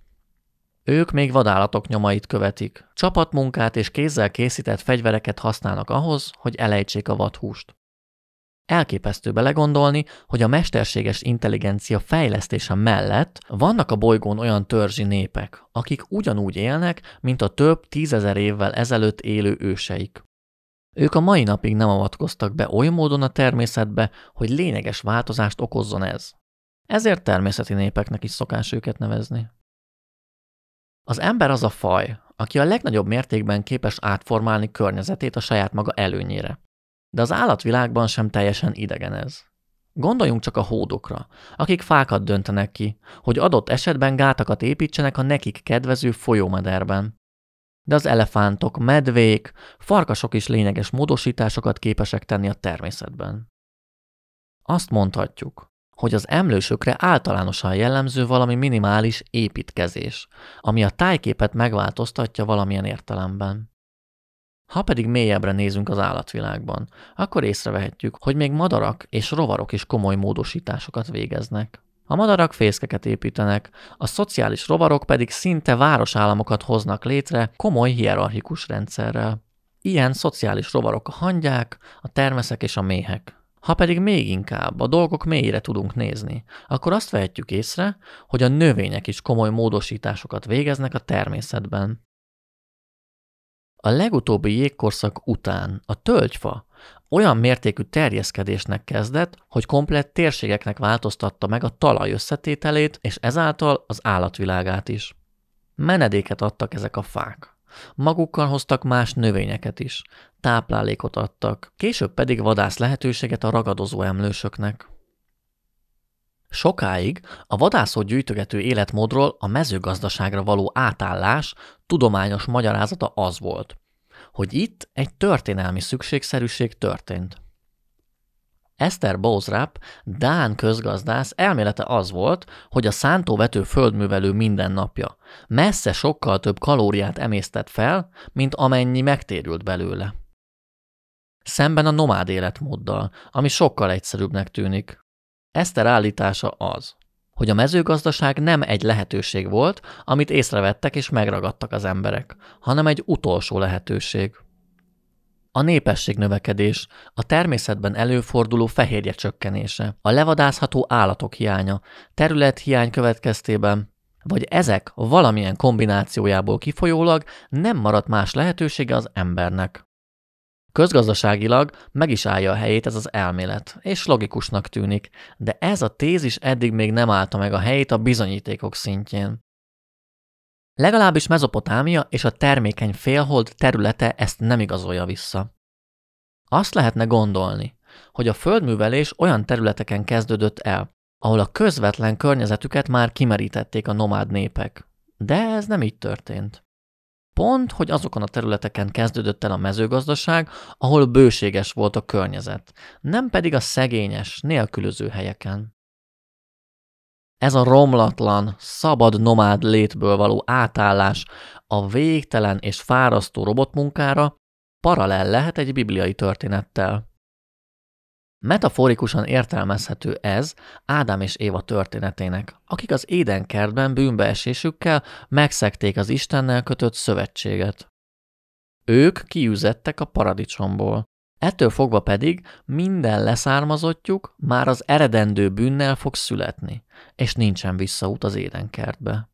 Ők még vadállatok nyomait követik. Csapatmunkát és kézzel készített fegyvereket használnak ahhoz, hogy elejtsék a vadhúst. Elképesztő belegondolni, hogy a mesterséges intelligencia fejlesztése mellett vannak a bolygón olyan törzsi népek, akik ugyanúgy élnek, mint a több tízezer évvel ezelőtt élő őseik. Ők a mai napig nem avatkoztak be oly módon a természetbe, hogy lényeges változást okozzon ez. Ezért természeti népeknek is szokás őket nevezni. Az ember az a faj, aki a legnagyobb mértékben képes átformálni környezetét a saját maga előnyére. De az állatvilágban sem teljesen idegen ez. Gondoljunk csak a hódokra, akik fákat döntenek ki, hogy adott esetben gátakat építsenek a nekik kedvező folyómederben, de az elefántok, medvék, farkasok is lényeges módosításokat képesek tenni a természetben. Azt mondhatjuk, hogy az emlősökre általánosan jellemző valami minimális építkezés, ami a tájképet megváltoztatja valamilyen értelemben. Ha pedig mélyebbre nézünk az állatvilágban, akkor észrevehetjük, hogy még madarak és rovarok is komoly módosításokat végeznek. A madarak fészkeket építenek, a szociális rovarok pedig szinte városállamokat hoznak létre komoly hierarchikus rendszerrel. Ilyen szociális rovarok a hangyák, a termeszek és a méhek. Ha pedig még inkább a dolgok mélyére tudunk nézni, akkor azt vehetjük észre, hogy a növények is komoly módosításokat végeznek a természetben. A legutóbbi jégkorszak után a tölgyfa olyan mértékű terjeszkedésnek kezdett, hogy komplett térségeknek változtatta meg a talaj összetételét, és ezáltal az állatvilágát is. Menedéket adtak ezek a fák. Magukkal hoztak más növényeket is, táplálékot adtak, később pedig vadász lehetőséget a ragadozó emlősöknek. Sokáig a vadászó gyűjtögető életmódról a mezőgazdaságra való átállás tudományos magyarázata az volt, hogy itt egy történelmi szükségszerűség történt. Eszter Bozrap, Dán közgazdász elmélete az volt, hogy a szántóvető földművelő mindennapja messze sokkal több kalóriát emésztett fel, mint amennyi megtérült belőle. Szemben a nomád életmóddal, ami sokkal egyszerűbbnek tűnik. Eszter állítása az, hogy a mezőgazdaság nem egy lehetőség volt, amit észrevettek és megragadtak az emberek, hanem egy utolsó lehetőség. A népesség növekedés, a természetben előforduló fehérje csökkenése, a levadázható állatok hiánya, területhiány következtében, vagy ezek valamilyen kombinációjából kifolyólag nem maradt más lehetősége az embernek. Közgazdaságilag meg is állja a helyét ez az elmélet, és logikusnak tűnik, de ez a tézis eddig még nem állta meg a helyét a bizonyítékok szintjén. Legalábbis Mezopotámia és a termékeny félhold területe ezt nem igazolja vissza. Azt lehetne gondolni, hogy a földművelés olyan területeken kezdődött el, ahol a közvetlen környezetüket már kimerítették a nomád népek. De ez nem így történt. Pont, hogy azokon a területeken kezdődött el a mezőgazdaság, ahol bőséges volt a környezet, nem pedig a szegényes, nélkülöző helyeken. Ez a romlatlan, szabad nomád létből való átállás a végtelen és fárasztó robotmunkára paralel lehet egy bibliai történettel. Metaforikusan értelmezhető ez Ádám és Éva történetének, akik az édenkertben bűnbeesésükkel megszekték az Istennel kötött szövetséget. Ők kiüzettek a paradicsomból. Ettől fogva pedig minden leszármazottjuk már az eredendő bűnnel fog születni, és nincsen visszaút az édenkertbe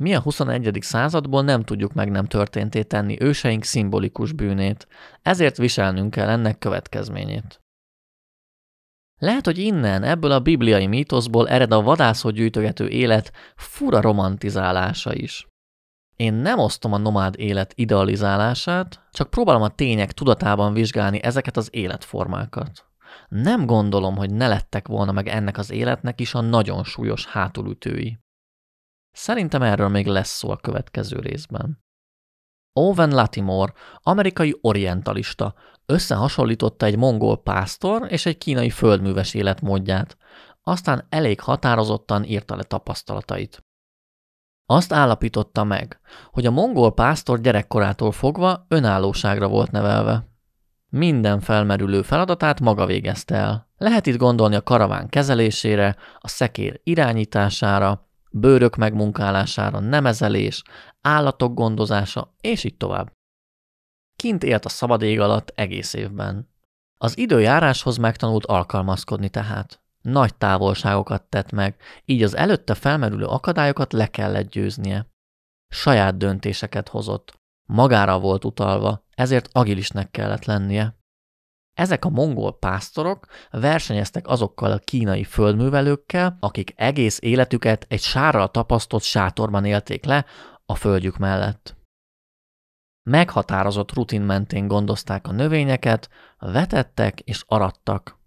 mi a 21. századból nem tudjuk meg nem történté tenni őseink szimbolikus bűnét, ezért viselnünk kell ennek következményét. Lehet, hogy innen, ebből a bibliai mítoszból ered a vadászhoz gyűjtögető élet fura romantizálása is. Én nem osztom a nomád élet idealizálását, csak próbálom a tények tudatában vizsgálni ezeket az életformákat. Nem gondolom, hogy ne lettek volna meg ennek az életnek is a nagyon súlyos hátulütői. Szerintem erről még lesz szó a következő részben. Owen Latimore, amerikai orientalista, összehasonlította egy mongol pásztor és egy kínai földműves életmódját, aztán elég határozottan írta le tapasztalatait. Azt állapította meg, hogy a mongol pásztor gyerekkorától fogva önállóságra volt nevelve. Minden felmerülő feladatát maga végezte el. Lehet itt gondolni a karaván kezelésére, a szekér irányítására, bőrök megmunkálására, nemezelés, állatok gondozása, és így tovább. Kint élt a szabad ég alatt egész évben. Az időjáráshoz megtanult alkalmazkodni tehát. Nagy távolságokat tett meg, így az előtte felmerülő akadályokat le kellett győznie. Saját döntéseket hozott, magára volt utalva, ezért agilisnek kellett lennie. Ezek a mongol pásztorok versenyeztek azokkal a kínai földművelőkkel, akik egész életüket egy sárral tapasztott sátorban élték le a földjük mellett. Meghatározott rutin mentén gondozták a növényeket, vetettek és arattak.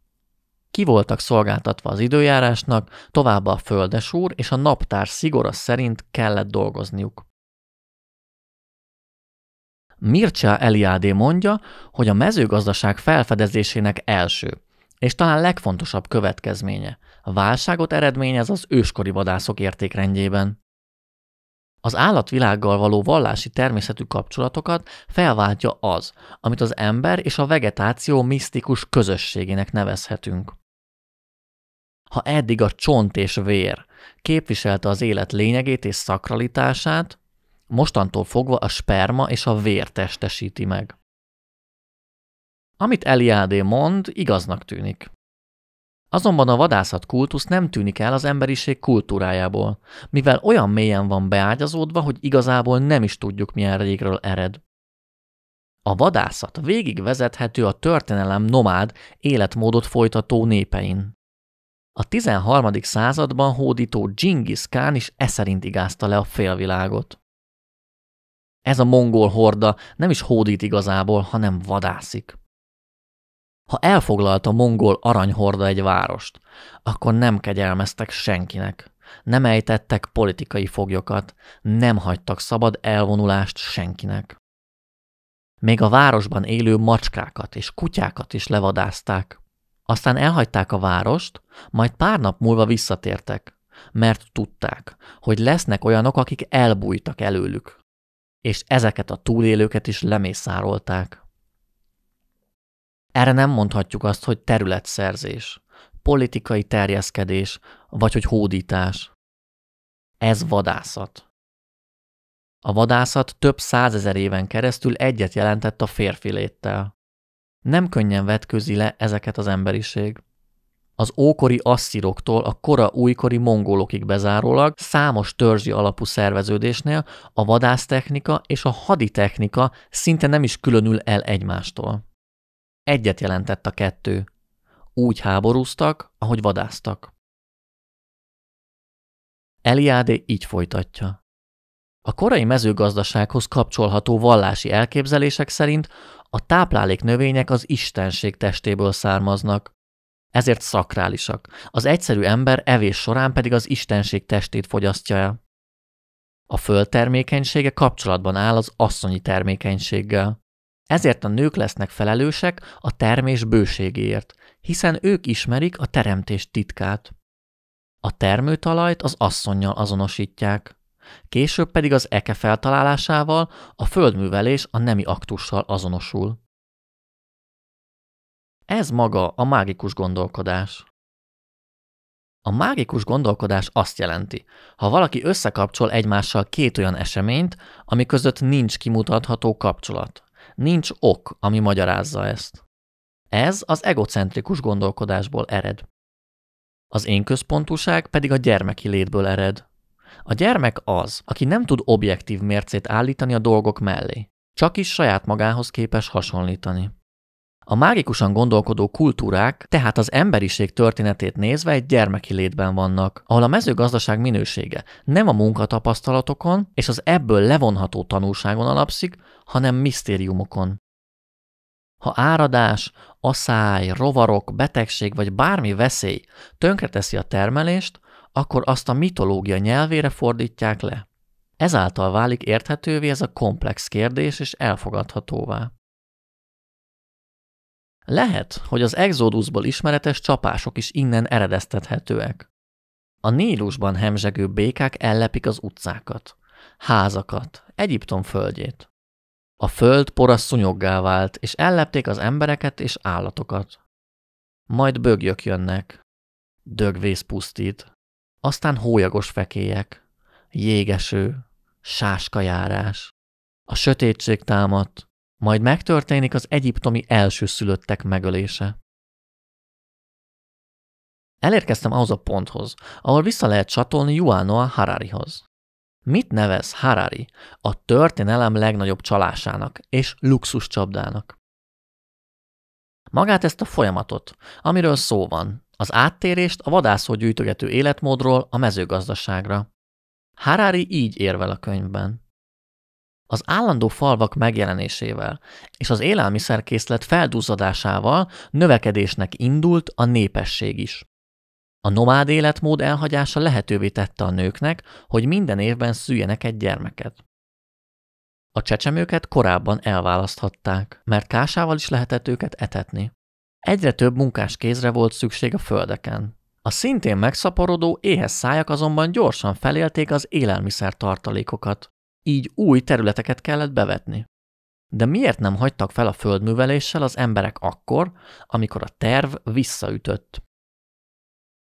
Ki voltak szolgáltatva az időjárásnak, továbbá a földesúr és a naptár szigora szerint kellett dolgozniuk. Mircea Eliade mondja, hogy a mezőgazdaság felfedezésének első és talán legfontosabb következménye a válságot eredményez az őskori vadászok értékrendjében. Az állatvilággal való vallási természetű kapcsolatokat felváltja az, amit az ember és a vegetáció misztikus közösségének nevezhetünk. Ha eddig a csont és vér képviselte az élet lényegét és szakralitását, Mostantól fogva a sperma és a vér testesíti meg. Amit Eliade mond, igaznak tűnik. Azonban a vadászat kultusz nem tűnik el az emberiség kultúrájából, mivel olyan mélyen van beágyazódva, hogy igazából nem is tudjuk milyen régről ered. A vadászat végig vezethető a történelem nomád életmódot folytató népein. A 13. században hódító Genghis Khan is eszerint igázta le a félvilágot. Ez a mongol horda nem is hódít igazából, hanem vadászik. Ha elfoglalta mongol aranyhorda egy várost, akkor nem kegyelmeztek senkinek. Nem ejtettek politikai foglyokat, nem hagytak szabad elvonulást senkinek. Még a városban élő macskákat és kutyákat is levadázták. Aztán elhagyták a várost, majd pár nap múlva visszatértek, mert tudták, hogy lesznek olyanok, akik elbújtak előlük és ezeket a túlélőket is lemészárolták. Erre nem mondhatjuk azt, hogy területszerzés, politikai terjeszkedés, vagy hogy hódítás. Ez vadászat. A vadászat több százezer éven keresztül egyet jelentett a férfi léttel. Nem könnyen vetközi le ezeket az emberiség az ókori asszíroktól a kora újkori mongolokig bezárólag számos törzsi alapú szerveződésnél a vadásztechnika és a haditechnika szinte nem is különül el egymástól. Egyet jelentett a kettő. Úgy háborúztak, ahogy vadásztak. Eliade így folytatja. A korai mezőgazdasághoz kapcsolható vallási elképzelések szerint a táplálék növények az istenség testéből származnak, ezért szakrálisak. Az egyszerű ember evés során pedig az istenség testét fogyasztja el. A föld termékenysége kapcsolatban áll az asszonyi termékenységgel. Ezért a nők lesznek felelősek a termés bőségéért, hiszen ők ismerik a teremtés titkát. A termőtalajt az asszonnyal azonosítják. Később pedig az eke feltalálásával a földművelés a nemi aktussal azonosul. Ez maga a mágikus gondolkodás. A mágikus gondolkodás azt jelenti, ha valaki összekapcsol egymással két olyan eseményt, ami között nincs kimutatható kapcsolat. Nincs ok, ami magyarázza ezt. Ez az egocentrikus gondolkodásból ered. Az én központúság pedig a gyermeki létből ered. A gyermek az, aki nem tud objektív mércét állítani a dolgok mellé, csak is saját magához képes hasonlítani. A mágikusan gondolkodó kultúrák tehát az emberiség történetét nézve egy gyermeki létben vannak, ahol a mezőgazdaság minősége nem a munkatapasztalatokon és az ebből levonható tanulságon alapszik, hanem misztériumokon. Ha áradás, aszály, rovarok, betegség vagy bármi veszély tönkreteszi a termelést, akkor azt a mitológia nyelvére fordítják le. Ezáltal válik érthetővé ez a komplex kérdés és elfogadhatóvá. Lehet, hogy az Exodusból ismeretes csapások is innen eredeztethetőek. A Nílusban hemzsegő békák ellepik az utcákat, házakat, Egyiptom földjét. A föld porasz szunyoggá vált, és ellepték az embereket és állatokat. Majd bögjök jönnek. Dögvész pusztít. Aztán hólyagos fekélyek. Jégeső. Sáskajárás. A sötétség támadt. Majd megtörténik az egyiptomi elsőszülöttek megölése. Elérkeztem ahhoz a ponthoz, ahol vissza lehet csatolni Juanoa Hararihoz. Mit nevez Harari a történelem legnagyobb csalásának és luxus csapdának? Magát ezt a folyamatot, amiről szó van, az áttérést a vadászó gyűjtögető életmódról a mezőgazdaságra. Harari így érvel a könyvben az állandó falvak megjelenésével és az élelmiszerkészlet felduzzadásával növekedésnek indult a népesség is. A nomád életmód elhagyása lehetővé tette a nőknek, hogy minden évben szüljenek egy gyermeket. A csecsemőket korábban elválaszthatták, mert kásával is lehetett őket etetni. Egyre több munkás kézre volt szükség a földeken. A szintén megszaporodó éhes szájak azonban gyorsan felélték az élelmiszer tartalékokat így új területeket kellett bevetni. De miért nem hagytak fel a földműveléssel az emberek akkor, amikor a terv visszaütött?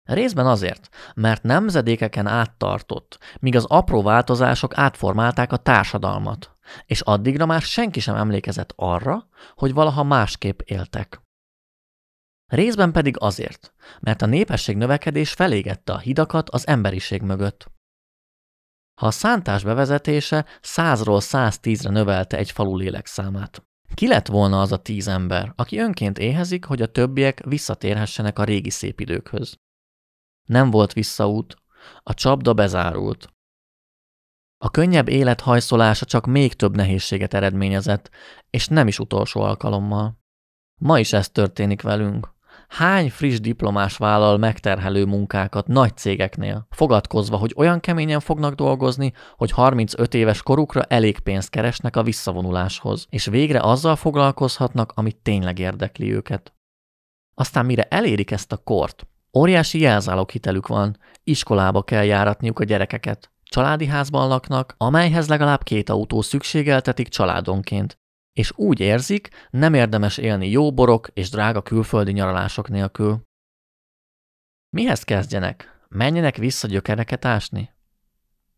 Részben azért, mert nemzedékeken áttartott, míg az apró változások átformálták a társadalmat, és addigra már senki sem emlékezett arra, hogy valaha másképp éltek. Részben pedig azért, mert a népesség növekedés felégette a hidakat az emberiség mögött. A szántás bevezetése 100-ról 110-re növelte egy falu lélekszámát. Ki lett volna az a tíz ember, aki önként éhezik, hogy a többiek visszatérhessenek a régi szép időkhöz? Nem volt visszaút, a csapda bezárult. A könnyebb élet hajszolása csak még több nehézséget eredményezett, és nem is utolsó alkalommal. Ma is ez történik velünk hány friss diplomás vállal megterhelő munkákat nagy cégeknél, fogadkozva, hogy olyan keményen fognak dolgozni, hogy 35 éves korukra elég pénzt keresnek a visszavonuláshoz, és végre azzal foglalkozhatnak, amit tényleg érdekli őket. Aztán mire elérik ezt a kort, óriási jelzáloghitelük van, iskolába kell járatniuk a gyerekeket, családi házban laknak, amelyhez legalább két autó szükségeltetik családonként, és úgy érzik, nem érdemes élni jó borok és drága külföldi nyaralások nélkül. Mihez kezdjenek? Menjenek vissza gyökereket ásni?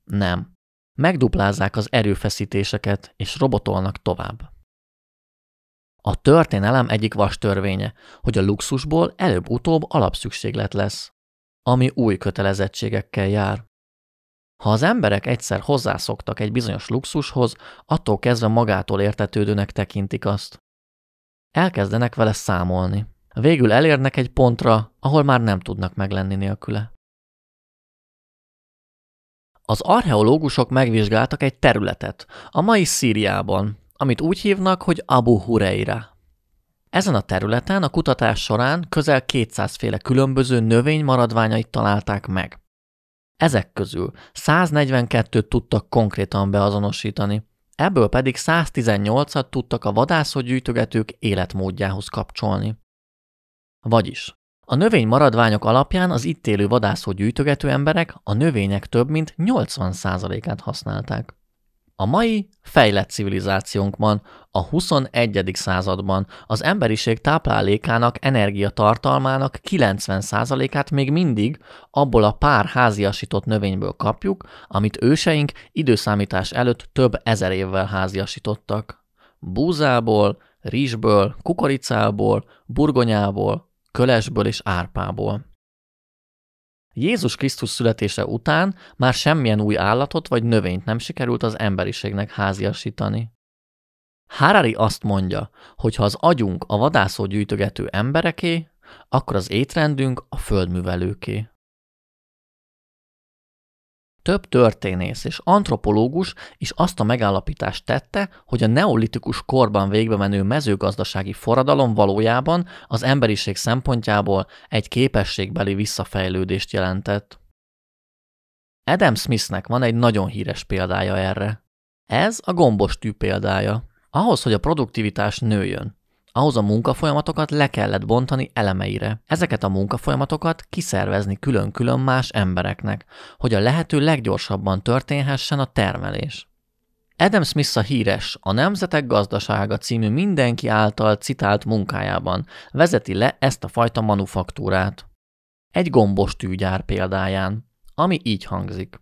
Nem. Megduplázzák az erőfeszítéseket, és robotolnak tovább. A történelem egyik vas törvénye, hogy a luxusból előbb-utóbb alapszükséglet lesz, ami új kötelezettségekkel jár. Ha az emberek egyszer hozzászoktak egy bizonyos luxushoz, attól kezdve magától értetődőnek tekintik azt. Elkezdenek vele számolni. Végül elérnek egy pontra, ahol már nem tudnak meglenni nélküle. Az archeológusok megvizsgáltak egy területet, a mai Szíriában, amit úgy hívnak, hogy Abu Hureira. Ezen a területen a kutatás során közel 200 féle különböző növény maradványait találták meg. Ezek közül 142-t tudtak konkrétan beazonosítani, ebből pedig 118-at tudtak a vadászógyűjtögetők életmódjához kapcsolni. Vagyis, a növény maradványok alapján az itt élő vadászó gyűjtögető emberek a növények több mint 80%-át használták. A mai fejlett civilizációnkban, a 21. században az emberiség táplálékának energiatartalmának 90%-át még mindig abból a pár háziasított növényből kapjuk, amit őseink időszámítás előtt több ezer évvel háziasítottak. Búzából, rizsből, kukoricából, burgonyából, kölesből és árpából. Jézus Krisztus születése után már semmilyen új állatot vagy növényt nem sikerült az emberiségnek háziasítani. Harari azt mondja, hogy ha az agyunk a vadászó gyűjtögető embereké, akkor az étrendünk a földművelőké. Több történész és antropológus is azt a megállapítást tette, hogy a neolitikus korban végbe menő mezőgazdasági forradalom valójában az emberiség szempontjából egy képességbeli visszafejlődést jelentett. Adam Smithnek van egy nagyon híres példája erre. Ez a gombostű példája. Ahhoz, hogy a produktivitás nőjön, ahhoz a munkafolyamatokat le kellett bontani elemeire. Ezeket a munkafolyamatokat kiszervezni külön-külön más embereknek, hogy a lehető leggyorsabban történhessen a termelés. Adam Smith a híres, a Nemzetek Gazdasága című mindenki által citált munkájában vezeti le ezt a fajta manufaktúrát. Egy gombos tűgyár példáján, ami így hangzik.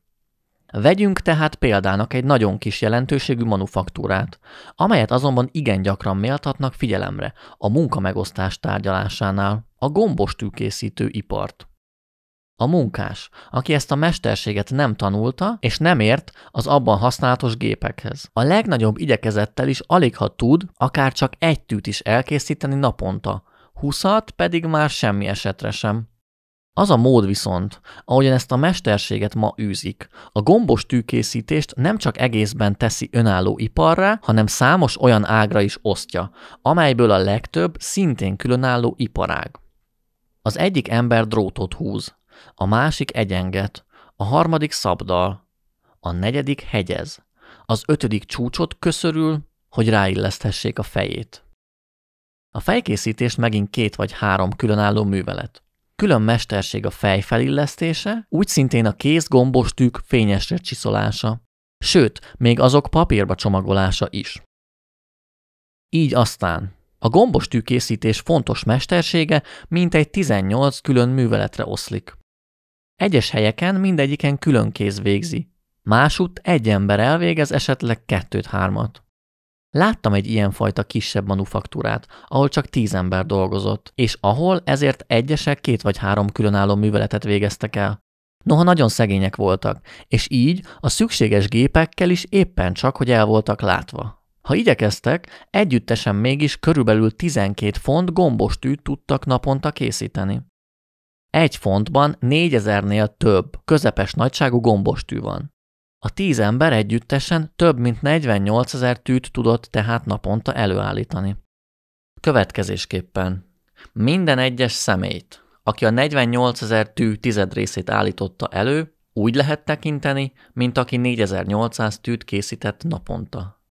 Vegyünk tehát példának egy nagyon kis jelentőségű manufaktúrát, amelyet azonban igen gyakran méltatnak figyelemre a munkamegosztás tárgyalásánál, a gombos tűkészítő ipart. A munkás, aki ezt a mesterséget nem tanulta és nem ért az abban használatos gépekhez. A legnagyobb igyekezettel is alig ha tud, akár csak egy tűt is elkészíteni naponta, 20 pedig már semmi esetre sem. Az a mód viszont, ahogyan ezt a mesterséget ma űzik, a gombos tűkészítést nem csak egészben teszi önálló iparra, hanem számos olyan ágra is osztja, amelyből a legtöbb szintén különálló iparág. Az egyik ember drótot húz, a másik egyenget, a harmadik szabdal, a negyedik hegyez, az ötödik csúcsot köszörül, hogy ráilleszthessék a fejét. A fejkészítés megint két vagy három különálló művelet. Külön mesterség a fej felillesztése, úgy szintén a kéz gombos tűk fényesre csiszolása. Sőt, még azok papírba csomagolása is. Így aztán a gombos tűkészítés fontos mestersége mintegy 18 külön műveletre oszlik. Egyes helyeken mindegyiken külön kéz végzi, másutt egy ember elvégez esetleg kettőt-hármat. Láttam egy ilyenfajta kisebb manufaktúrát, ahol csak tíz ember dolgozott, és ahol ezért egyesek két vagy három különálló műveletet végeztek el. Noha nagyon szegények voltak, és így a szükséges gépekkel is éppen csak, hogy el voltak látva. Ha igyekeztek, együttesen mégis körülbelül 12 font gombos tűt tudtak naponta készíteni. Egy fontban 4000-nél több közepes nagyságú gombostű van. A tíz ember együttesen több mint 48 ezer tűt tudott tehát naponta előállítani. Következésképpen minden egyes személyt, aki a 48 ezer tű részét állította elő, úgy lehet tekinteni, mint aki 4800 tűt készített naponta.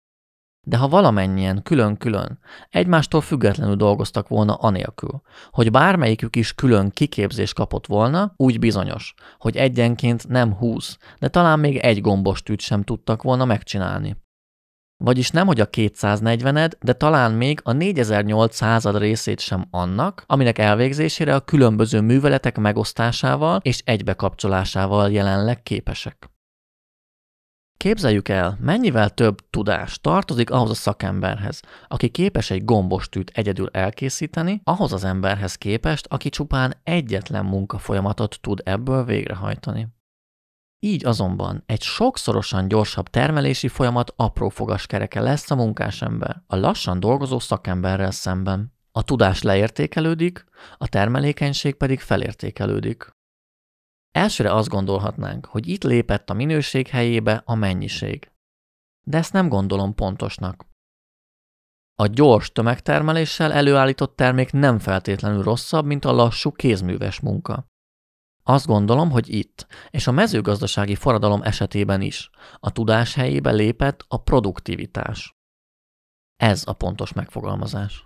De ha valamennyien külön-külön, egymástól függetlenül dolgoztak volna anélkül, hogy bármelyikük is külön kiképzést kapott volna, úgy bizonyos, hogy egyenként nem húsz, de talán még egy gombos tűt sem tudtak volna megcsinálni. Vagyis nem, hogy a 240-ed, de talán még a 4800 részét sem annak, aminek elvégzésére a különböző műveletek megosztásával és egybekapcsolásával jelenleg képesek. Képzeljük el, mennyivel több tudás tartozik ahhoz a szakemberhez, aki képes egy gombostűt egyedül elkészíteni, ahhoz az emberhez képest, aki csupán egyetlen munkafolyamatot tud ebből végrehajtani. Így azonban egy sokszorosan gyorsabb termelési folyamat apró fogaskereke lesz a munkásember, a lassan dolgozó szakemberrel szemben. A tudás leértékelődik, a termelékenység pedig felértékelődik. Elsőre azt gondolhatnánk, hogy itt lépett a minőség helyébe a mennyiség. De ezt nem gondolom pontosnak. A gyors tömegtermeléssel előállított termék nem feltétlenül rosszabb, mint a lassú kézműves munka. Azt gondolom, hogy itt, és a mezőgazdasági forradalom esetében is, a tudás helyébe lépett a produktivitás. Ez a pontos megfogalmazás.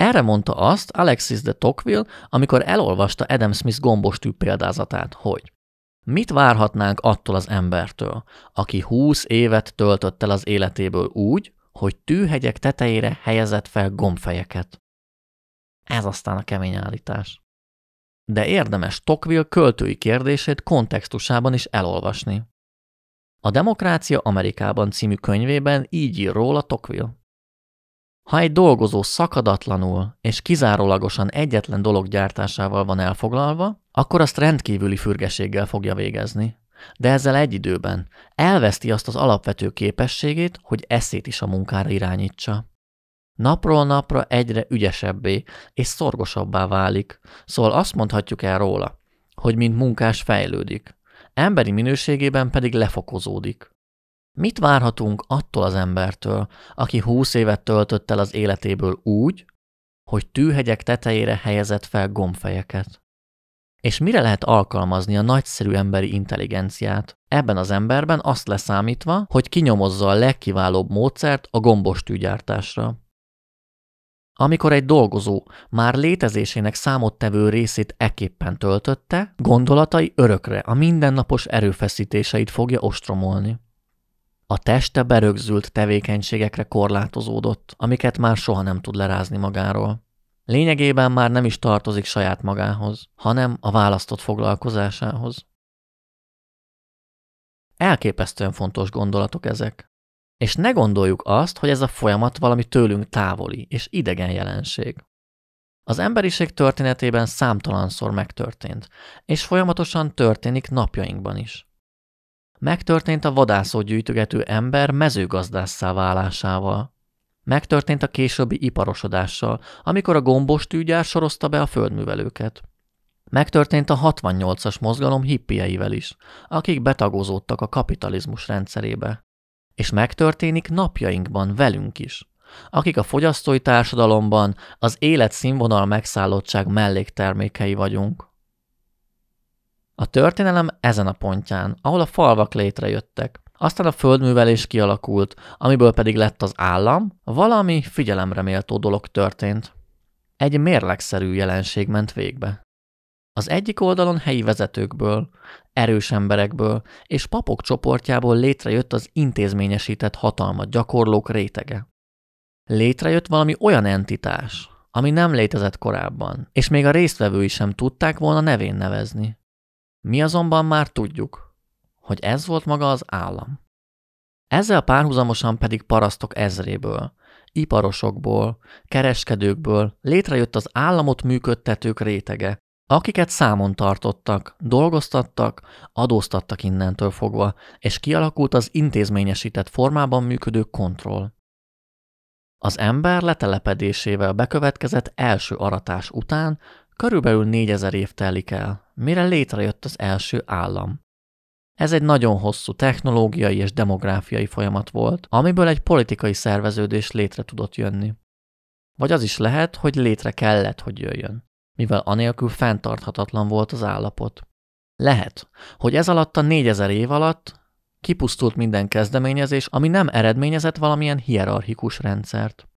Erre mondta azt Alexis de Tocqueville, amikor elolvasta Adam Smith gombostű példázatát, hogy Mit várhatnánk attól az embertől, aki húsz évet töltött el az életéből úgy, hogy tűhegyek tetejére helyezett fel gombfejeket? Ez aztán a kemény állítás. De érdemes Tocqueville költői kérdését kontextusában is elolvasni. A Demokrácia Amerikában című könyvében így ír róla Tocqueville. Ha egy dolgozó szakadatlanul és kizárólagosan egyetlen dolog gyártásával van elfoglalva, akkor azt rendkívüli fürgeséggel fogja végezni. De ezzel egy időben elveszti azt az alapvető képességét, hogy eszét is a munkára irányítsa. Napról napra egyre ügyesebbé és szorgosabbá válik, szóval azt mondhatjuk el róla, hogy mint munkás fejlődik, emberi minőségében pedig lefokozódik. Mit várhatunk attól az embertől, aki húsz évet töltött el az életéből úgy, hogy tűhegyek tetejére helyezett fel gombfejeket? És mire lehet alkalmazni a nagyszerű emberi intelligenciát? Ebben az emberben azt leszámítva, hogy kinyomozza a legkiválóbb módszert a gombos tűgyártásra. Amikor egy dolgozó már létezésének számottevő részét eképpen töltötte, gondolatai örökre a mindennapos erőfeszítéseit fogja ostromolni. A teste berögzült tevékenységekre korlátozódott, amiket már soha nem tud lerázni magáról. Lényegében már nem is tartozik saját magához, hanem a választott foglalkozásához. Elképesztően fontos gondolatok ezek. És ne gondoljuk azt, hogy ez a folyamat valami tőlünk távoli és idegen jelenség. Az emberiség történetében számtalanszor megtörtént, és folyamatosan történik napjainkban is. Megtörtént a vadászó gyűjtögető ember mezőgazdásszá válásával. Megtörtént a későbbi iparosodással, amikor a gombos tűgyár sorozta be a földművelőket. Megtörtént a 68-as mozgalom hippieivel is, akik betagozódtak a kapitalizmus rendszerébe. És megtörténik napjainkban velünk is, akik a fogyasztói társadalomban az életszínvonal megszállottság melléktermékei vagyunk. A történelem ezen a pontján, ahol a falvak létrejöttek, aztán a földművelés kialakult, amiből pedig lett az állam, valami figyelemre méltó dolog történt. Egy mérlegszerű jelenség ment végbe. Az egyik oldalon helyi vezetőkből, erős emberekből és papok csoportjából létrejött az intézményesített hatalmat gyakorlók rétege. Létrejött valami olyan entitás, ami nem létezett korábban, és még a résztvevői sem tudták volna nevén nevezni. Mi azonban már tudjuk, hogy ez volt maga az állam. Ezzel párhuzamosan pedig parasztok ezréből, iparosokból, kereskedőkből létrejött az államot működtetők rétege, akiket számon tartottak, dolgoztattak, adóztattak innentől fogva, és kialakult az intézményesített formában működő kontroll. Az ember letelepedésével bekövetkezett első aratás után Körülbelül négyezer év telik el, mire létrejött az első állam. Ez egy nagyon hosszú technológiai és demográfiai folyamat volt, amiből egy politikai szerveződés létre tudott jönni. Vagy az is lehet, hogy létre kellett, hogy jöjjön, mivel anélkül fenntarthatatlan volt az állapot. Lehet, hogy ez alatt a négyezer év alatt kipusztult minden kezdeményezés, ami nem eredményezett valamilyen hierarchikus rendszert.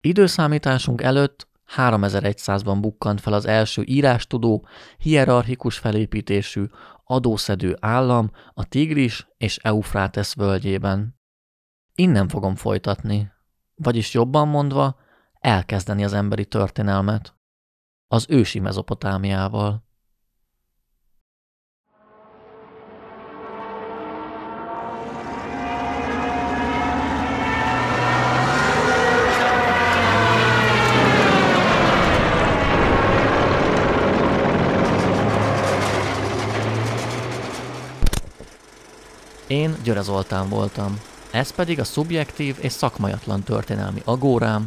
Időszámításunk előtt 3100-ban bukkant fel az első írástudó, hierarchikus felépítésű, adószedő állam a Tigris és Eufrates völgyében. Innen fogom folytatni, vagyis jobban mondva, elkezdeni az emberi történelmet. Az ősi mezopotámiával. Én Györe Zoltán voltam. Ez pedig a szubjektív és szakmaiatlan történelmi agórám,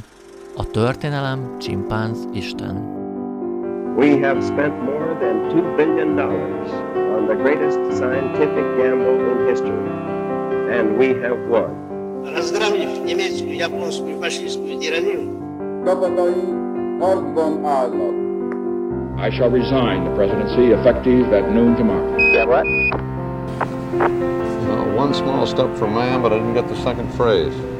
a történelem csimpánz Isten. We have spent more than two billion dollars on the greatest scientific gamble in history, and we have won. Разгромив немецкую, японскую, фашистскую тиранию, I shall resign the presidency effective at noon tomorrow. Yeah, what? Uh, one small step for man, but I didn't get the second phrase.